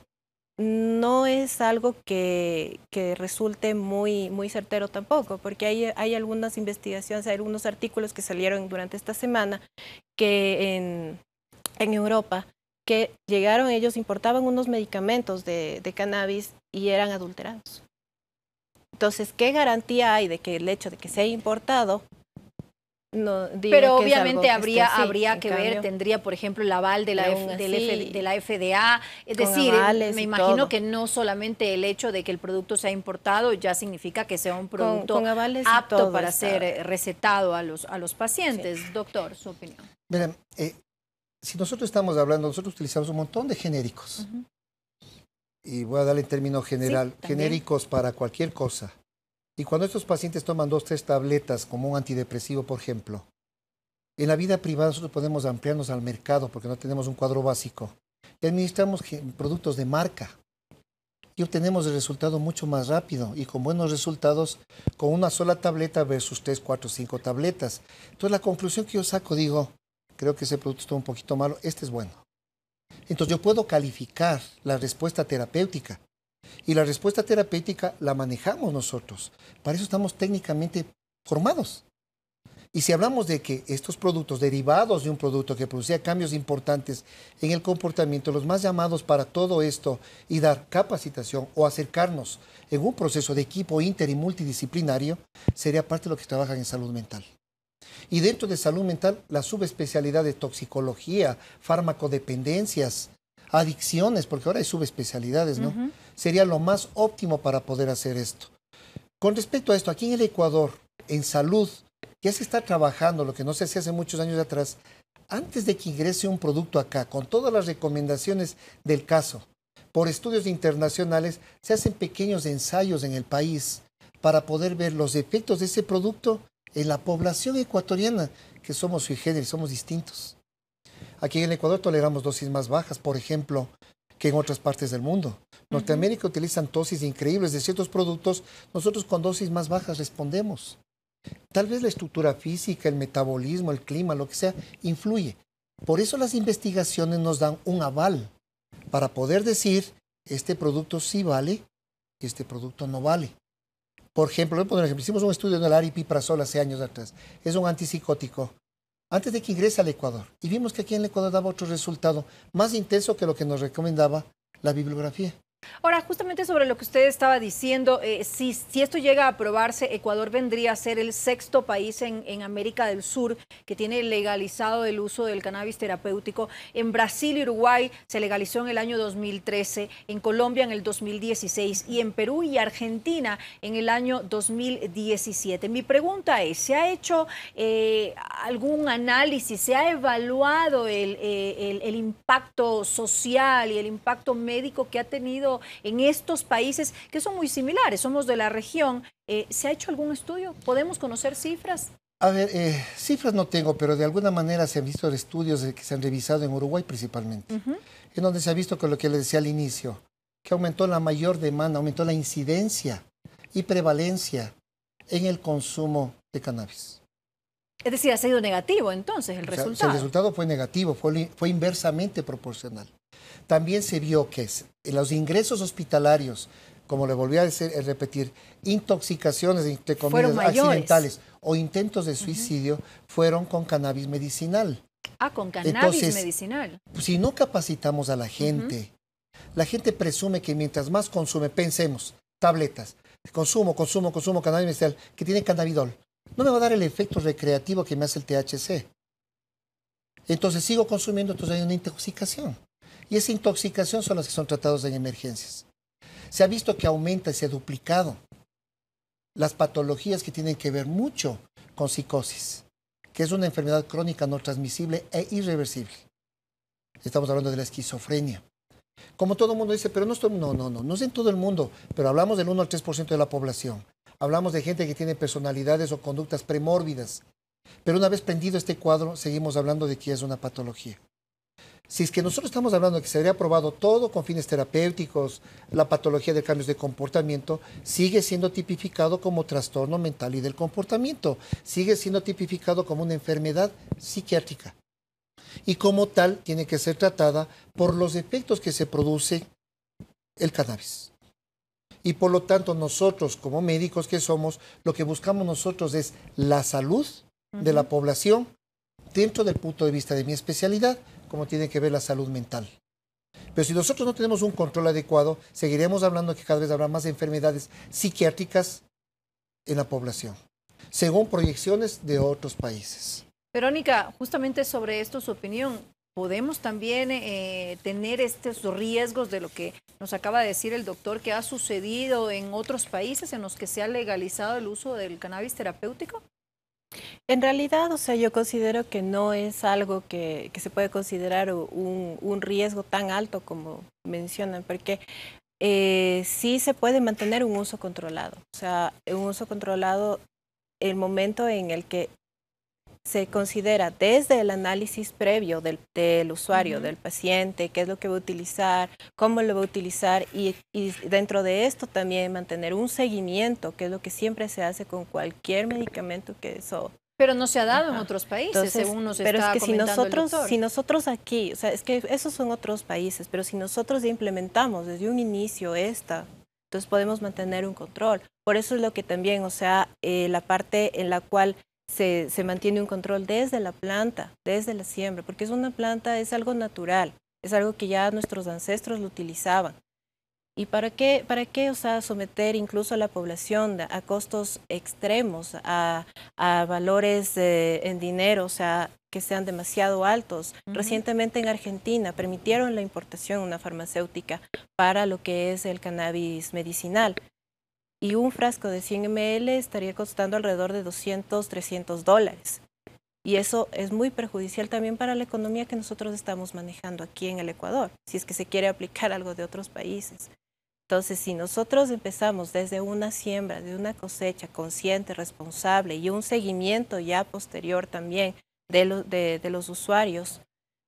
no es algo que, que, resulte muy, muy certero tampoco, porque hay, hay algunas investigaciones, hay algunos artículos que salieron durante esta semana que en, en Europa que llegaron ellos, importaban unos medicamentos de, cannabis y eran adulterados. Entonces, ¿qué garantía hay de que el hecho de que sea importado no, pero obviamente habría, que, este, habría que ver, tendría, por ejemplo, el aval de la, de la FDA. Es decir, me imagino que no solamente el hecho de que el producto sea importado ya significa que sea un producto apto para ser eh, recetado a los, a los pacientes. Doctor, su opinión. Eh, si nosotros estamos hablando, nosotros utilizamos un montón de genéricos. Y voy a darle el término general, genéricos para cualquier cosa. Y cuando estos pacientes toman dos, tres tabletas, como un antidepresivo, por ejemplo, en la vida privada nosotros podemos ampliarnos al mercado porque no tenemos un cuadro básico. Y administramos productos de marca y obtenemos el resultado mucho más rápido y con buenos resultados con una sola tableta versus tres, cuatro, cinco tabletas. Entonces la conclusión que yo saco, digo, creo que ese producto está un poquito malo, este es bueno. Entonces yo puedo calificar la respuesta terapéutica y la respuesta terapéutica la manejamos nosotros. Para eso estamos técnicamente formados. Y si hablamos de que estos productos derivados de un producto que producía cambios importantes en el comportamiento, los más llamados para todo esto y dar capacitación o acercarnos en un proceso de equipo inter y multidisciplinario, sería parte de lo que trabajan en salud mental. Y dentro de salud mental, la subespecialidad de toxicología, farmacodependencias, adicciones, porque ahora hay subespecialidades, ¿no? Sería lo más óptimo para poder hacer esto. Con respecto a esto, aquí en el Ecuador, en salud, ya se está trabajando, lo que no se hacía hace muchos años atrás, antes de que ingrese un producto acá, con todas las recomendaciones del caso, por estudios internacionales, se hacen pequeños ensayos en el país para poder ver los efectos de ese producto en la población ecuatoriana, que somos sui somos distintos. Aquí en el Ecuador toleramos dosis más bajas, por ejemplo, que en otras partes del mundo. Norteamérica utilizan dosis increíbles de ciertos productos, nosotros con dosis más bajas respondemos. Tal vez la estructura física, el metabolismo, el clima, lo que sea, influye. Por eso las investigaciones nos dan un aval para poder decir, este producto sí vale, este producto no vale. Por ejemplo, voy a ejemplo. Hicimos un estudio en el Ari hace años atrás. Es un antipsicótico. Antes de que ingrese al Ecuador. Y vimos que aquí en el Ecuador daba otro resultado más intenso que lo que nos recomendaba la bibliografía. Ahora, justamente sobre lo que usted estaba diciendo, eh, si, esto llega a aprobarse, Ecuador vendría a ser el sexto país en, América del Sur que tiene legalizado el uso del cannabis terapéutico. En Brasil y Uruguay se legalizó en el año 2013, en Colombia en el 2016 y en Perú y Argentina en el año 2017. Mi pregunta es, ¿se ha hecho eh, algún análisis, se ha evaluado eh, el impacto social y el impacto médico que ha tenido? en estos países que son muy similares, somos de la región. Eh, ¿Se ha hecho algún estudio? ¿Podemos conocer cifras? A ver, eh, cifras no tengo, pero de alguna manera se han visto estudios que se han revisado en Uruguay principalmente, en donde se ha visto con lo que les decía al inicio, que aumentó la mayor demanda, aumentó la incidencia y prevalencia en el consumo de cannabis. Es decir, ha sido negativo entonces el resultado. el resultado fue negativo, fue inversamente proporcional. También se vio que los ingresos hospitalarios, como le volví a decir, eh, repetir, intoxicaciones, de comillas, accidentales o intentos de suicidio fueron con cannabis medicinal. Ah, con cannabis medicinal. Pues, si no capacitamos a la gente, la gente presume que mientras más consume, pensemos, tabletas, consumo, consumo, consumo cannabis medicinal, que tiene cannabidol, no me va a dar el efecto recreativo que me hace el THC. Entonces sigo consumiendo, entonces hay una intoxicación. Y esa intoxicación son las que son tratados en emergencias. Se ha visto que aumenta y se ha duplicado las patologías que tienen que ver mucho con psicosis, que es una enfermedad crónica no transmisible e irreversible. Estamos hablando de la esquizofrenia. Como todo el mundo dice, pero no, no, no, no, no es en todo el mundo, pero hablamos del 1 al 3% de la población. Hablamos de gente que tiene personalidades o conductas premórbidas. Pero una vez prendido este cuadro, seguimos hablando de que es una patología. Si es que nosotros estamos hablando de que se habría aprobado todo con fines terapéuticos, la patología de cambios de comportamiento, sigue siendo tipificado como trastorno mental y del comportamiento, sigue siendo tipificado como una enfermedad psiquiátrica. Y como tal, tiene que ser tratada por los efectos que se produce el cannabis. Y por lo tanto, nosotros como médicos que somos, lo que buscamos nosotros es la salud de la población dentro del punto de vista de mi especialidad, como tiene que ver la salud mental. Pero si nosotros no tenemos un control adecuado, seguiremos hablando que cada vez habrá más enfermedades psiquiátricas en la población, según proyecciones de otros países. Verónica, justamente sobre esto su opinión. ¿Podemos también eh, tener estos riesgos de lo que nos acaba de decir el doctor que ha sucedido en otros países en los que se ha legalizado el uso del cannabis terapéutico? En realidad, o sea, yo considero que no es algo que, se puede considerar un, riesgo tan alto como mencionan, porque eh, sí se puede mantener un uso controlado. O sea, un uso controlado el momento en el que se considera desde el análisis previo del, usuario, del paciente, qué es lo que va a utilizar, cómo lo va a utilizar y, dentro de esto también mantener un seguimiento, que es lo que siempre se hace con cualquier medicamento que eso. Pero no se ha dado en otros países, según nos pero es que si nosotros, si nosotros aquí, o sea, es que esos son otros países, pero si nosotros implementamos desde un inicio esta entonces podemos mantener un control. Por eso es lo que también, o sea, eh, la parte en la cual se, mantiene un control desde la planta, desde la siembra, porque es una planta, es algo natural, es algo que ya nuestros ancestros lo utilizaban. ¿Y para qué, para qué o sea, someter incluso a la población a costos extremos, a, valores eh, en dinero, o sea, que sean demasiado altos? Recientemente en Argentina permitieron la importación de una farmacéutica para lo que es el cannabis medicinal y un frasco de 100 ml estaría costando alrededor de 200, 300 dólares. Y eso es muy perjudicial también para la economía que nosotros estamos manejando aquí en el Ecuador, si es que se quiere aplicar algo de otros países. Entonces, si nosotros empezamos desde una siembra, de una cosecha consciente, responsable y un seguimiento ya posterior también de, de los usuarios,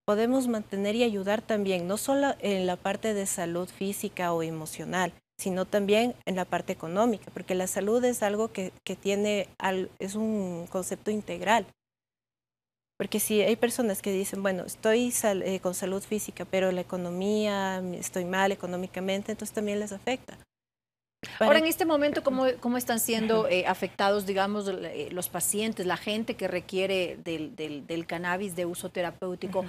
podemos mantener y ayudar también, no solo en la parte de salud física o emocional, sino también en la parte económica, porque la salud es algo que, que tiene, al, es un concepto integral. Porque si hay personas que dicen, bueno, estoy eh, con salud física, pero la economía, mm, estoy mal económicamente, entonces también les afecta. Ahora, en este momento, ¿cómo, cómo están siendo eh, afectados, digamos, eh, los pacientes, la gente que requiere del, del, cannabis de uso terapéutico?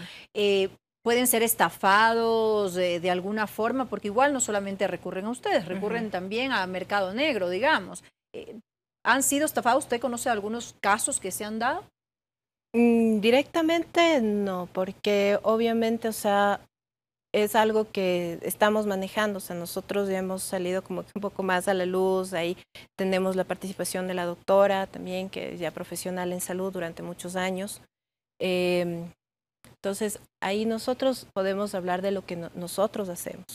pueden ser estafados de, alguna forma, porque igual no solamente recurren a ustedes, recurren también a mercado negro, digamos. Eh, ¿Han sido estafados? ¿Usted conoce algunos casos que se han dado? Mm, directamente no, porque obviamente, o sea, es algo que estamos manejando, o sea, nosotros ya hemos salido como un poco más a la luz, ahí tenemos la participación de la doctora también, que es ya profesional en salud durante muchos años. Eh, entonces, ahí nosotros podemos hablar de lo que nosotros hacemos.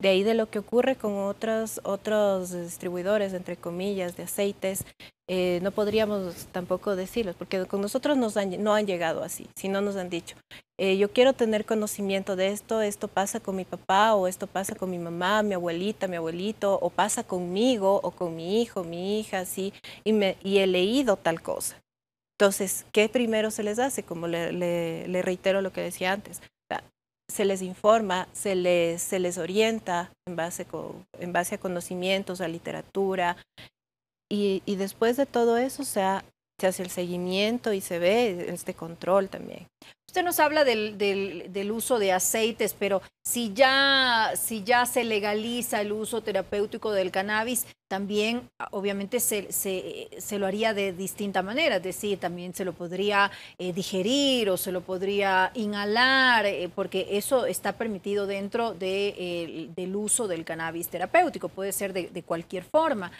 De ahí de lo que ocurre con otros, otros distribuidores, entre comillas, de aceites, eh, no podríamos tampoco decirlos, porque con nosotros nos no han llegado así, sino nos han dicho, eh, yo quiero tener conocimiento de esto, esto pasa con mi papá, o esto pasa con mi mamá, mi abuelita, mi abuelito, o pasa conmigo, o con mi hijo, mi hija, así, y he leído tal cosa. Entonces, ¿qué primero se les hace? Como le, reitero lo que decía antes, se les informa, se les, se les orienta en base, en base a conocimientos, a literatura, y, después de todo eso se hace el seguimiento y se ve este control también. Usted nos habla del, uso de aceites, pero si ya, si ya se legaliza el uso terapéutico del cannabis, también ah, obviamente se, se, lo haría de distinta manera, es decir, también se lo podría eh, digerir o se lo podría inhalar, eh, porque eso está permitido dentro eh, del uso del cannabis terapéutico, puede ser de cualquier forma.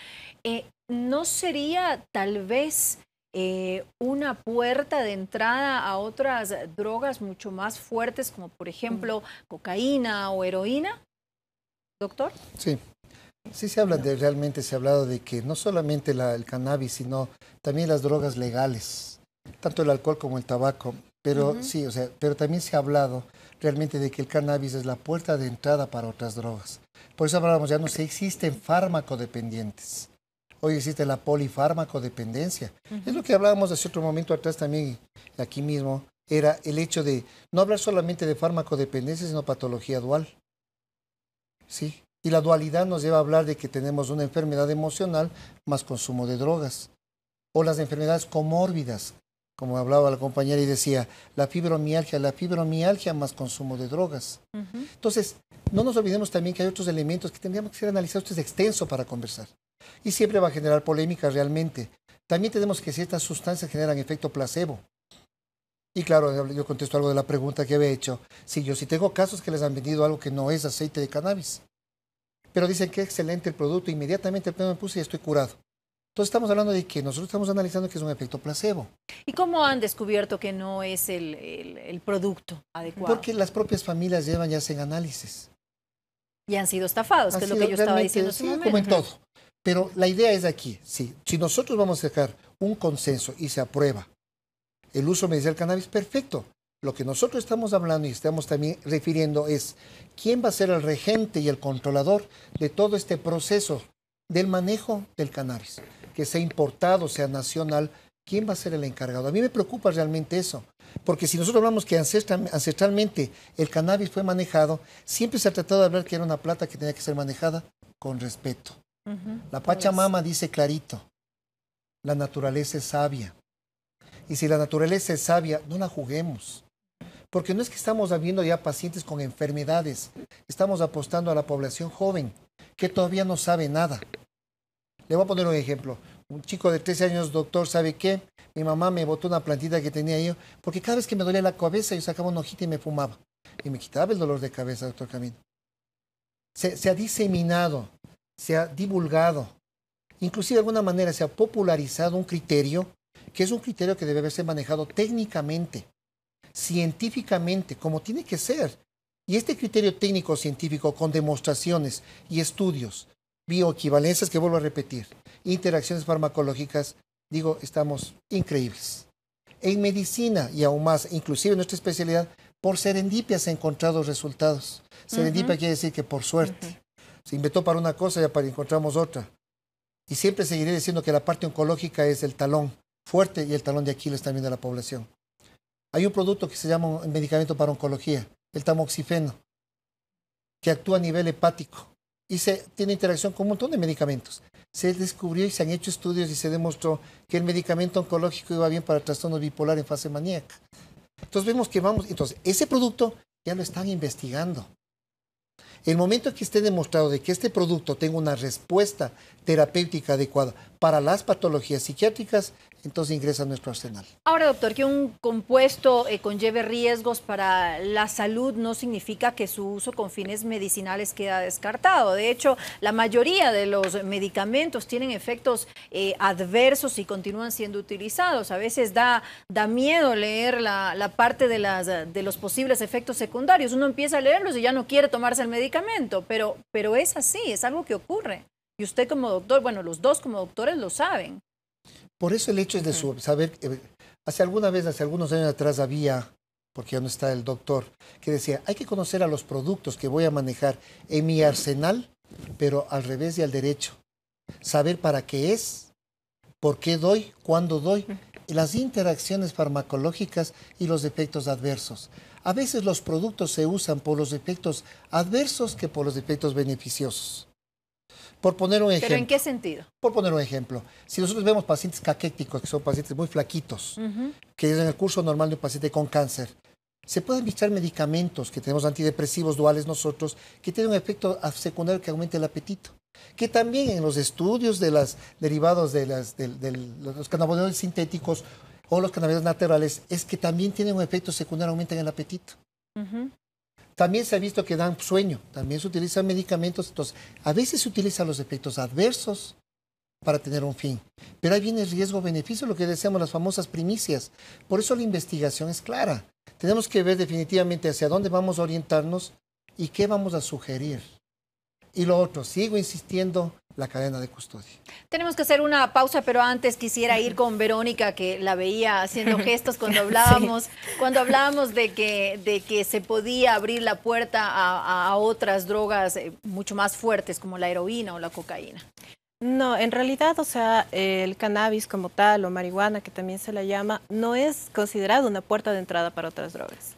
¿No sería tal vez eh, una puerta de entrada a otras drogas mucho más fuertes, como por ejemplo cocaína o heroína? Doctor. Sí. Sí se habla de, realmente se ha hablado de que no solamente el cannabis, sino también las drogas legales, tanto el alcohol como el tabaco, pero sí, o sea, pero también se ha hablado realmente de que el cannabis es la puerta de entrada para otras drogas. Por eso hablábamos, ya no se existen dependientes Hoy existe la polifármacodependencia. Es lo que hablábamos hace otro momento atrás también, aquí mismo, era el hecho de no hablar solamente de farmacodependencia, sino patología dual. ¿Sí? Y la dualidad nos lleva a hablar de que tenemos una enfermedad emocional más consumo de drogas. O las enfermedades comórbidas, como hablaba la compañera y decía, la fibromialgia, la fibromialgia más consumo de drogas. Entonces, no nos olvidemos también que hay otros elementos que tendríamos que ser analizados, esto es extenso para conversar y siempre va a generar polémica realmente. También tenemos que estas sustancias generan efecto placebo. Y claro, yo contesto algo de la pregunta que había hecho. Si yo sí tengo casos que les han vendido algo que no es aceite de cannabis. Pero dicen que es excelente el producto, inmediatamente el me puse y estoy curado. Entonces estamos hablando de que nosotros estamos analizando que es un efecto placebo. ¿Y cómo han descubierto que no es el, producto adecuado? Porque las propias familias llevan y hacen análisis. Y han sido estafados, que es lo que yo estaba diciendo. como en todo. Pero la idea es aquí, si nosotros vamos a dejar un consenso y se aprueba el uso medicinal del cannabis, perfecto. Lo que nosotros estamos hablando y estamos también refiriendo es quién va a ser el regente y el controlador de todo este proceso del manejo del cannabis, que sea importado, sea nacional, quién va a ser el encargado. A mí me preocupa realmente eso, porque si nosotros hablamos que ancestralmente el cannabis fue manejado, siempre se ha tratado de hablar que era una plata que tenía que ser manejada con respeto. La Pachamama dice clarito, la naturaleza es sabia. Y si la naturaleza es sabia, no la juguemos. Porque no es que estamos habiendo ya pacientes con enfermedades, estamos apostando a la población joven que todavía no sabe nada. Le voy a poner un ejemplo. Un chico de 13 años, doctor, ¿sabe qué? Mi mamá me botó una plantita que tenía yo, porque cada vez que me dolía la cabeza yo sacaba una hojita y me fumaba. Y me quitaba el dolor de cabeza, doctor Camino. Se, se ha diseminado se ha divulgado, inclusive de alguna manera se ha popularizado un criterio que es un criterio que debe haberse manejado técnicamente, científicamente, como tiene que ser. Y este criterio técnico-científico con demostraciones y estudios, bioequivalencias que vuelvo a repetir, interacciones farmacológicas, digo, estamos increíbles. En medicina y aún más, inclusive en nuestra especialidad, por serendipia se han encontrado resultados. Serendipia quiere decir que por suerte. Se inventó para una cosa y para encontramos otra. Y siempre seguiré diciendo que la parte oncológica es el talón fuerte y el talón de Aquiles también de la población. Hay un producto que se llama un medicamento para oncología, el tamoxifeno, que actúa a nivel hepático y se tiene interacción con un montón de medicamentos. Se descubrió y se han hecho estudios y se demostró que el medicamento oncológico iba bien para el trastorno bipolar en fase maníaca. Entonces vemos que vamos, entonces ese producto ya lo están investigando. El momento que esté demostrado de que este producto tenga una respuesta terapéutica adecuada para las patologías psiquiátricas, entonces ingresa a nuestro arsenal. Ahora, doctor, que un compuesto eh, conlleve riesgos para la salud no significa que su uso con fines medicinales queda descartado. De hecho, la mayoría de los medicamentos tienen efectos eh, adversos y continúan siendo utilizados. A veces da, da miedo leer la, parte de, los posibles efectos secundarios. Uno empieza a leerlos y ya no quiere tomarse el medicamento, pero, pero es así, es algo que ocurre. Y usted como doctor, bueno, los dos como doctores lo saben. Por eso el hecho es de saber, eh, hace alguna vez, hace algunos años atrás había, porque ya no está el doctor, que decía, hay que conocer a los productos que voy a manejar en mi arsenal, pero al revés y al derecho. Saber para qué es, por qué doy, cuándo doy, las interacciones farmacológicas y los efectos adversos. A veces los productos se usan por los efectos adversos que por los efectos beneficiosos. Por poner un ejemplo. ¿Pero en qué sentido? Por poner un ejemplo. Si nosotros vemos pacientes caquéticos, que son pacientes muy flaquitos, que es en el curso normal de un paciente con cáncer, se pueden visitar medicamentos que tenemos antidepresivos duales nosotros, que tienen un efecto secundario que aumenta el apetito. Que también en los estudios de las derivados de, los cannabinoides sintéticos o los cannabinoides naturales, es que también tienen un efecto secundario, aumentan el apetito. Uh también se ha visto que dan sueño, también se utilizan medicamentos. Entonces, a veces se utilizan los efectos adversos para tener un fin. Pero ahí viene el riesgo-beneficio, lo que decíamos, las famosas primicias. Por eso la investigación es clara. Tenemos que ver definitivamente hacia dónde vamos a orientarnos y qué vamos a sugerir. Y lo otro, sigo insistiendo la cadena de custodia. Tenemos que hacer una pausa, pero antes quisiera ir con Verónica, que la veía haciendo gestos cuando hablábamos, cuando hablábamos de que, de que se podía abrir la puerta a, a otras drogas eh, mucho más fuertes, como la heroína o la cocaína. No, en realidad, o sea, el cannabis como tal o marihuana, que también se la llama, no es considerado una puerta de entrada para otras drogas.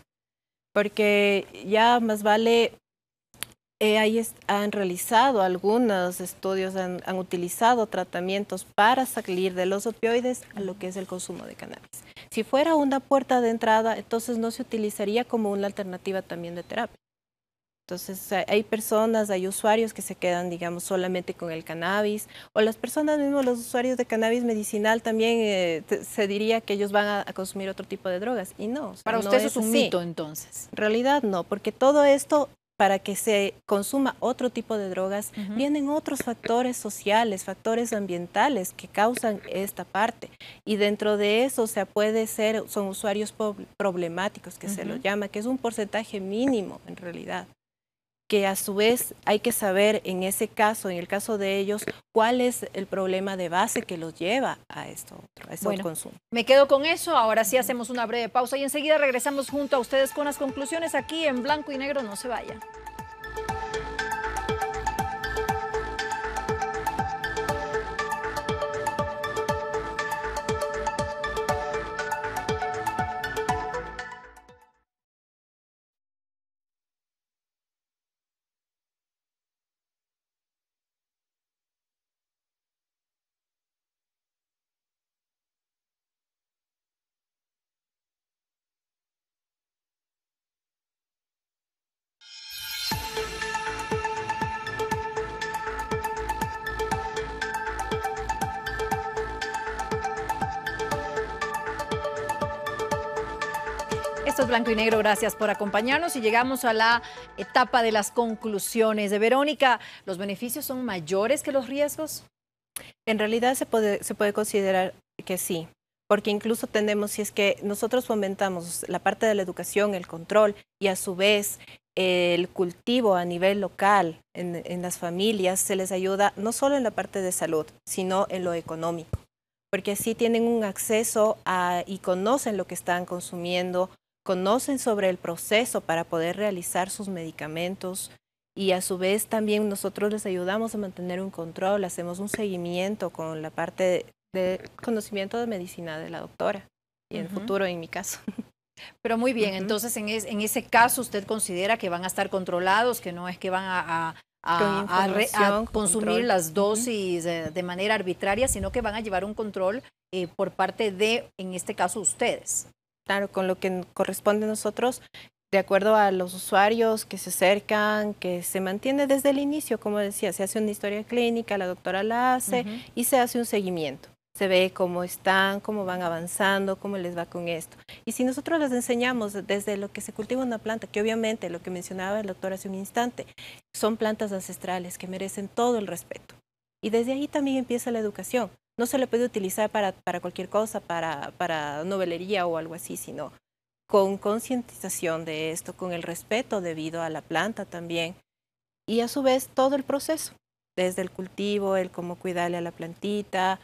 Porque ya más vale eh, ahí han realizado algunos estudios, han, utilizado tratamientos para salir de los opioides a lo que es el consumo de cannabis. Si fuera una puerta de entrada, entonces no se utilizaría como una alternativa también de terapia. Entonces hay personas, hay usuarios que se quedan, digamos, solamente con el cannabis, o las personas mismas, los usuarios de cannabis medicinal también eh, se diría que ellos van a, consumir otro tipo de drogas, y no. Para ustedes usted eso es un mito entonces. En realidad no, porque todo esto para que se consuma otro tipo de drogas, vienen otros factores sociales, factores ambientales que causan esta parte. Y dentro de eso, o puede ser, son usuarios problemáticos, que se lo llama, que es un porcentaje mínimo en realidad que a su vez hay que saber en ese caso, en el caso de ellos, cuál es el problema de base que los lleva a esto otro, consumo. Me quedo con eso, ahora sí hacemos una breve pausa y enseguida regresamos junto a ustedes con las conclusiones aquí en blanco y negro, no se vayan. Blanco y Negro, gracias por acompañarnos y llegamos a la etapa de las conclusiones. De Verónica, ¿los beneficios son mayores que los riesgos? En realidad se puede, considerar que sí, porque incluso tenemos, si es que nosotros fomentamos la parte de la educación, el control y a su vez el cultivo a nivel local en, en, las familias, se les ayuda no solo en la parte de salud, sino en lo económico, porque así tienen un acceso a, y conocen lo que están consumiendo, conocen sobre el proceso para poder realizar sus medicamentos y a su vez también nosotros les ayudamos a mantener un control, hacemos un seguimiento con la parte de, conocimiento de medicina de la doctora y en el futuro en mi caso. Pero muy bien, entonces en, ese caso usted considera que van a estar controlados, que no es que van a, consumir las dosis de manera arbitraria, sino que van a llevar un control eh, por parte de, en este caso, ustedes claro, con lo que corresponde a nosotros, de acuerdo a los usuarios que se acercan, que se mantiene desde el inicio, como decía, se hace una historia clínica, la doctora la hace y se hace un seguimiento. Se ve cómo están, cómo van avanzando, cómo les va con esto. Y si nosotros les enseñamos desde lo que se cultiva una planta, que obviamente lo que mencionaba el doctor hace un instante, son plantas ancestrales que merecen todo el respeto. Y desde ahí también empieza la educación no se le puede utilizar para, cualquier cosa, para, para novelería o algo así, sino con concientización de esto, con el respeto debido a la planta también y a su vez todo el proceso, desde el cultivo, el cómo cuidarle a la plantita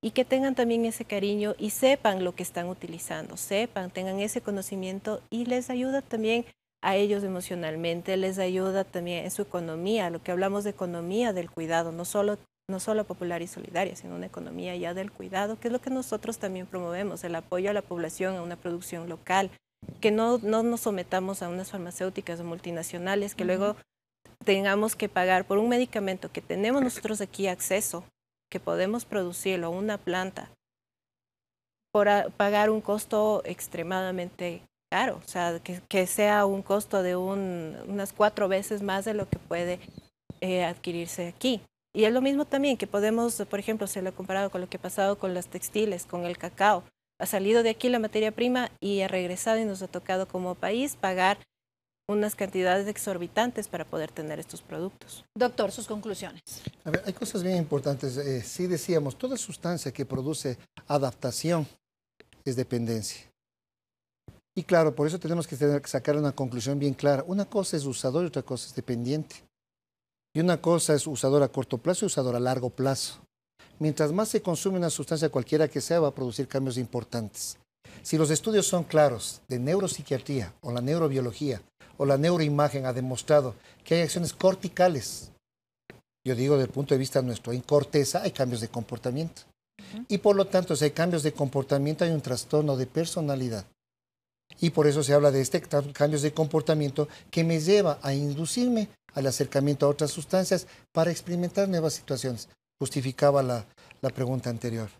y que tengan también ese cariño y sepan lo que están utilizando, sepan, tengan ese conocimiento y les ayuda también a ellos emocionalmente, les ayuda también en su economía, lo que hablamos de economía del cuidado, no solo no solo popular y solidaria, sino una economía ya del cuidado, que es lo que nosotros también promovemos, el apoyo a la población, a una producción local, que no, nos sometamos a unas farmacéuticas multinacionales que luego tengamos que pagar por un medicamento que tenemos nosotros aquí acceso, que podemos producirlo, una planta, por pagar un costo extremadamente caro, o sea, que, sea un costo de unas cuatro veces más de lo que puede eh, adquirirse aquí. Y es lo mismo también que podemos, por ejemplo, se lo ha comparado con lo que ha pasado con las textiles, con el cacao. Ha salido de aquí la materia prima y ha regresado y nos ha tocado como país pagar unas cantidades exorbitantes para poder tener estos productos. Doctor, sus conclusiones. hay cosas bien importantes. Eh, sí decíamos, toda sustancia que produce adaptación es dependencia. Y claro, por eso tenemos que sacar una conclusión bien clara. Una cosa es usador y otra cosa es dependiente. Y una cosa es usador a corto plazo y usador a largo plazo. Mientras más se consume una sustancia cualquiera que sea, va a producir cambios importantes. Si los estudios son claros de neuropsiquiatría o la neurobiología o la neuroimagen ha demostrado que hay acciones corticales, yo digo desde el punto de vista nuestro, en corteza hay cambios de comportamiento. Y por lo tanto, si hay cambios de comportamiento, hay un trastorno de personalidad. Y por eso se habla de este cambios de comportamiento que me lleva a inducirme al acercamiento a otras sustancias para experimentar nuevas situaciones. Justificaba la, la pregunta anterior.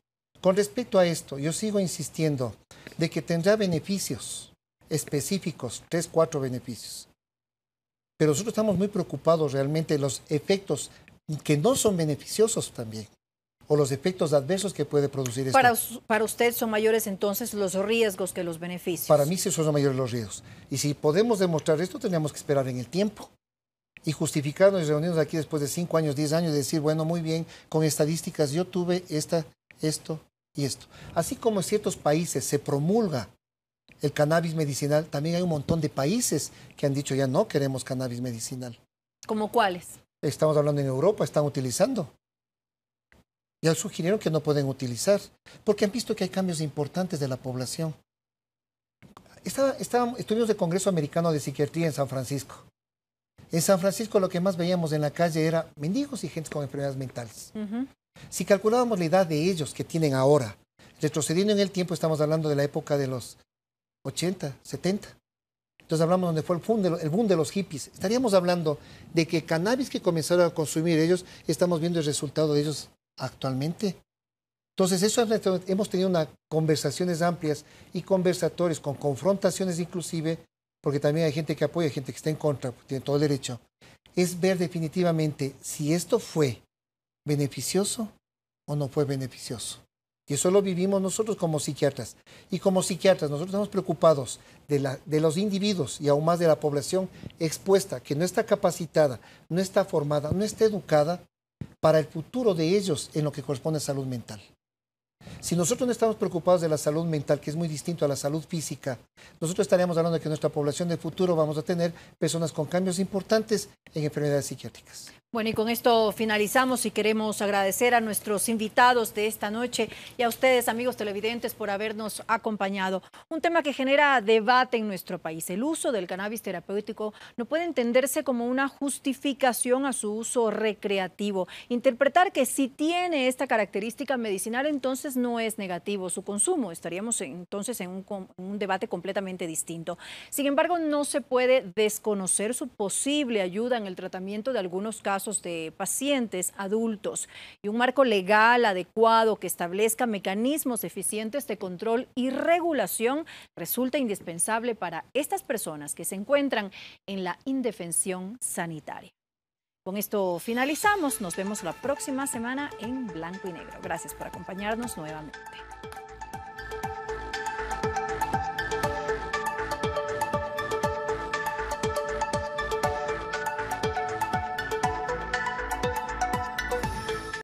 Con respecto a esto, yo sigo insistiendo de que tendrá beneficios específicos, tres, cuatro beneficios. Pero nosotros estamos muy preocupados realmente de los efectos que no son beneficiosos también o los efectos adversos que puede producir esto. Para, para usted son mayores entonces los riesgos que los beneficios. Para mí sí son mayores los riesgos. Y si podemos demostrar esto, tenemos que esperar en el tiempo y justificarnos y reunirnos aquí después de 5 años, 10 años y decir, bueno, muy bien, con estadísticas yo tuve esta, esto y esto. Así como en ciertos países se promulga el cannabis medicinal, también hay un montón de países que han dicho ya no queremos cannabis medicinal. ¿Como cuáles? Estamos hablando en Europa, están utilizando ya sugirieron que no pueden utilizar, porque han visto que hay cambios importantes de la población. Estaba, en el Congreso Americano de Psiquiatría en San Francisco. En San Francisco lo que más veíamos en la calle era mendigos y gente con enfermedades mentales. Si calculábamos la edad de ellos que tienen ahora, retrocediendo en el tiempo, estamos hablando de la época de los 80, 70. Entonces hablamos de donde fue el boom, de el boom de los hippies. Estaríamos hablando de que cannabis que comenzaron a consumir ellos, estamos viendo el resultado de ellos actualmente. Entonces, eso hemos tenido conversaciones amplias y conversatorios con confrontaciones inclusive, porque también hay gente que apoya, hay gente que está en contra, pues, tiene todo el derecho. Es ver definitivamente si esto fue beneficioso o no fue beneficioso. Y eso lo vivimos nosotros como psiquiatras. Y como psiquiatras, nosotros estamos preocupados de, de, los individuos y aún más de la población expuesta, que no está capacitada, no está formada, no está educada para el futuro de ellos en lo que corresponde a salud mental. Si nosotros no estamos preocupados de la salud mental, que es muy distinto a la salud física, nosotros estaríamos hablando de que nuestra población del futuro vamos a tener personas con cambios importantes en enfermedades psiquiátricas. Bueno, y con esto finalizamos y queremos agradecer a nuestros invitados de esta noche y a ustedes, amigos televidentes, por habernos acompañado. Un tema que genera debate en nuestro país. El uso del cannabis terapéutico no puede entenderse como una justificación a su uso recreativo. Interpretar que si tiene esta característica medicinal, entonces no es negativo su consumo. Estaríamos entonces en un, debate completamente distinto. Sin embargo, no se puede desconocer su posible ayuda en el tratamiento de algunos casos de pacientes adultos y un marco legal adecuado que establezca mecanismos eficientes de control y regulación resulta indispensable para estas personas que se encuentran en la indefensión sanitaria. Con esto finalizamos. Nos vemos la próxima semana en Blanco y Negro. Gracias por acompañarnos nuevamente.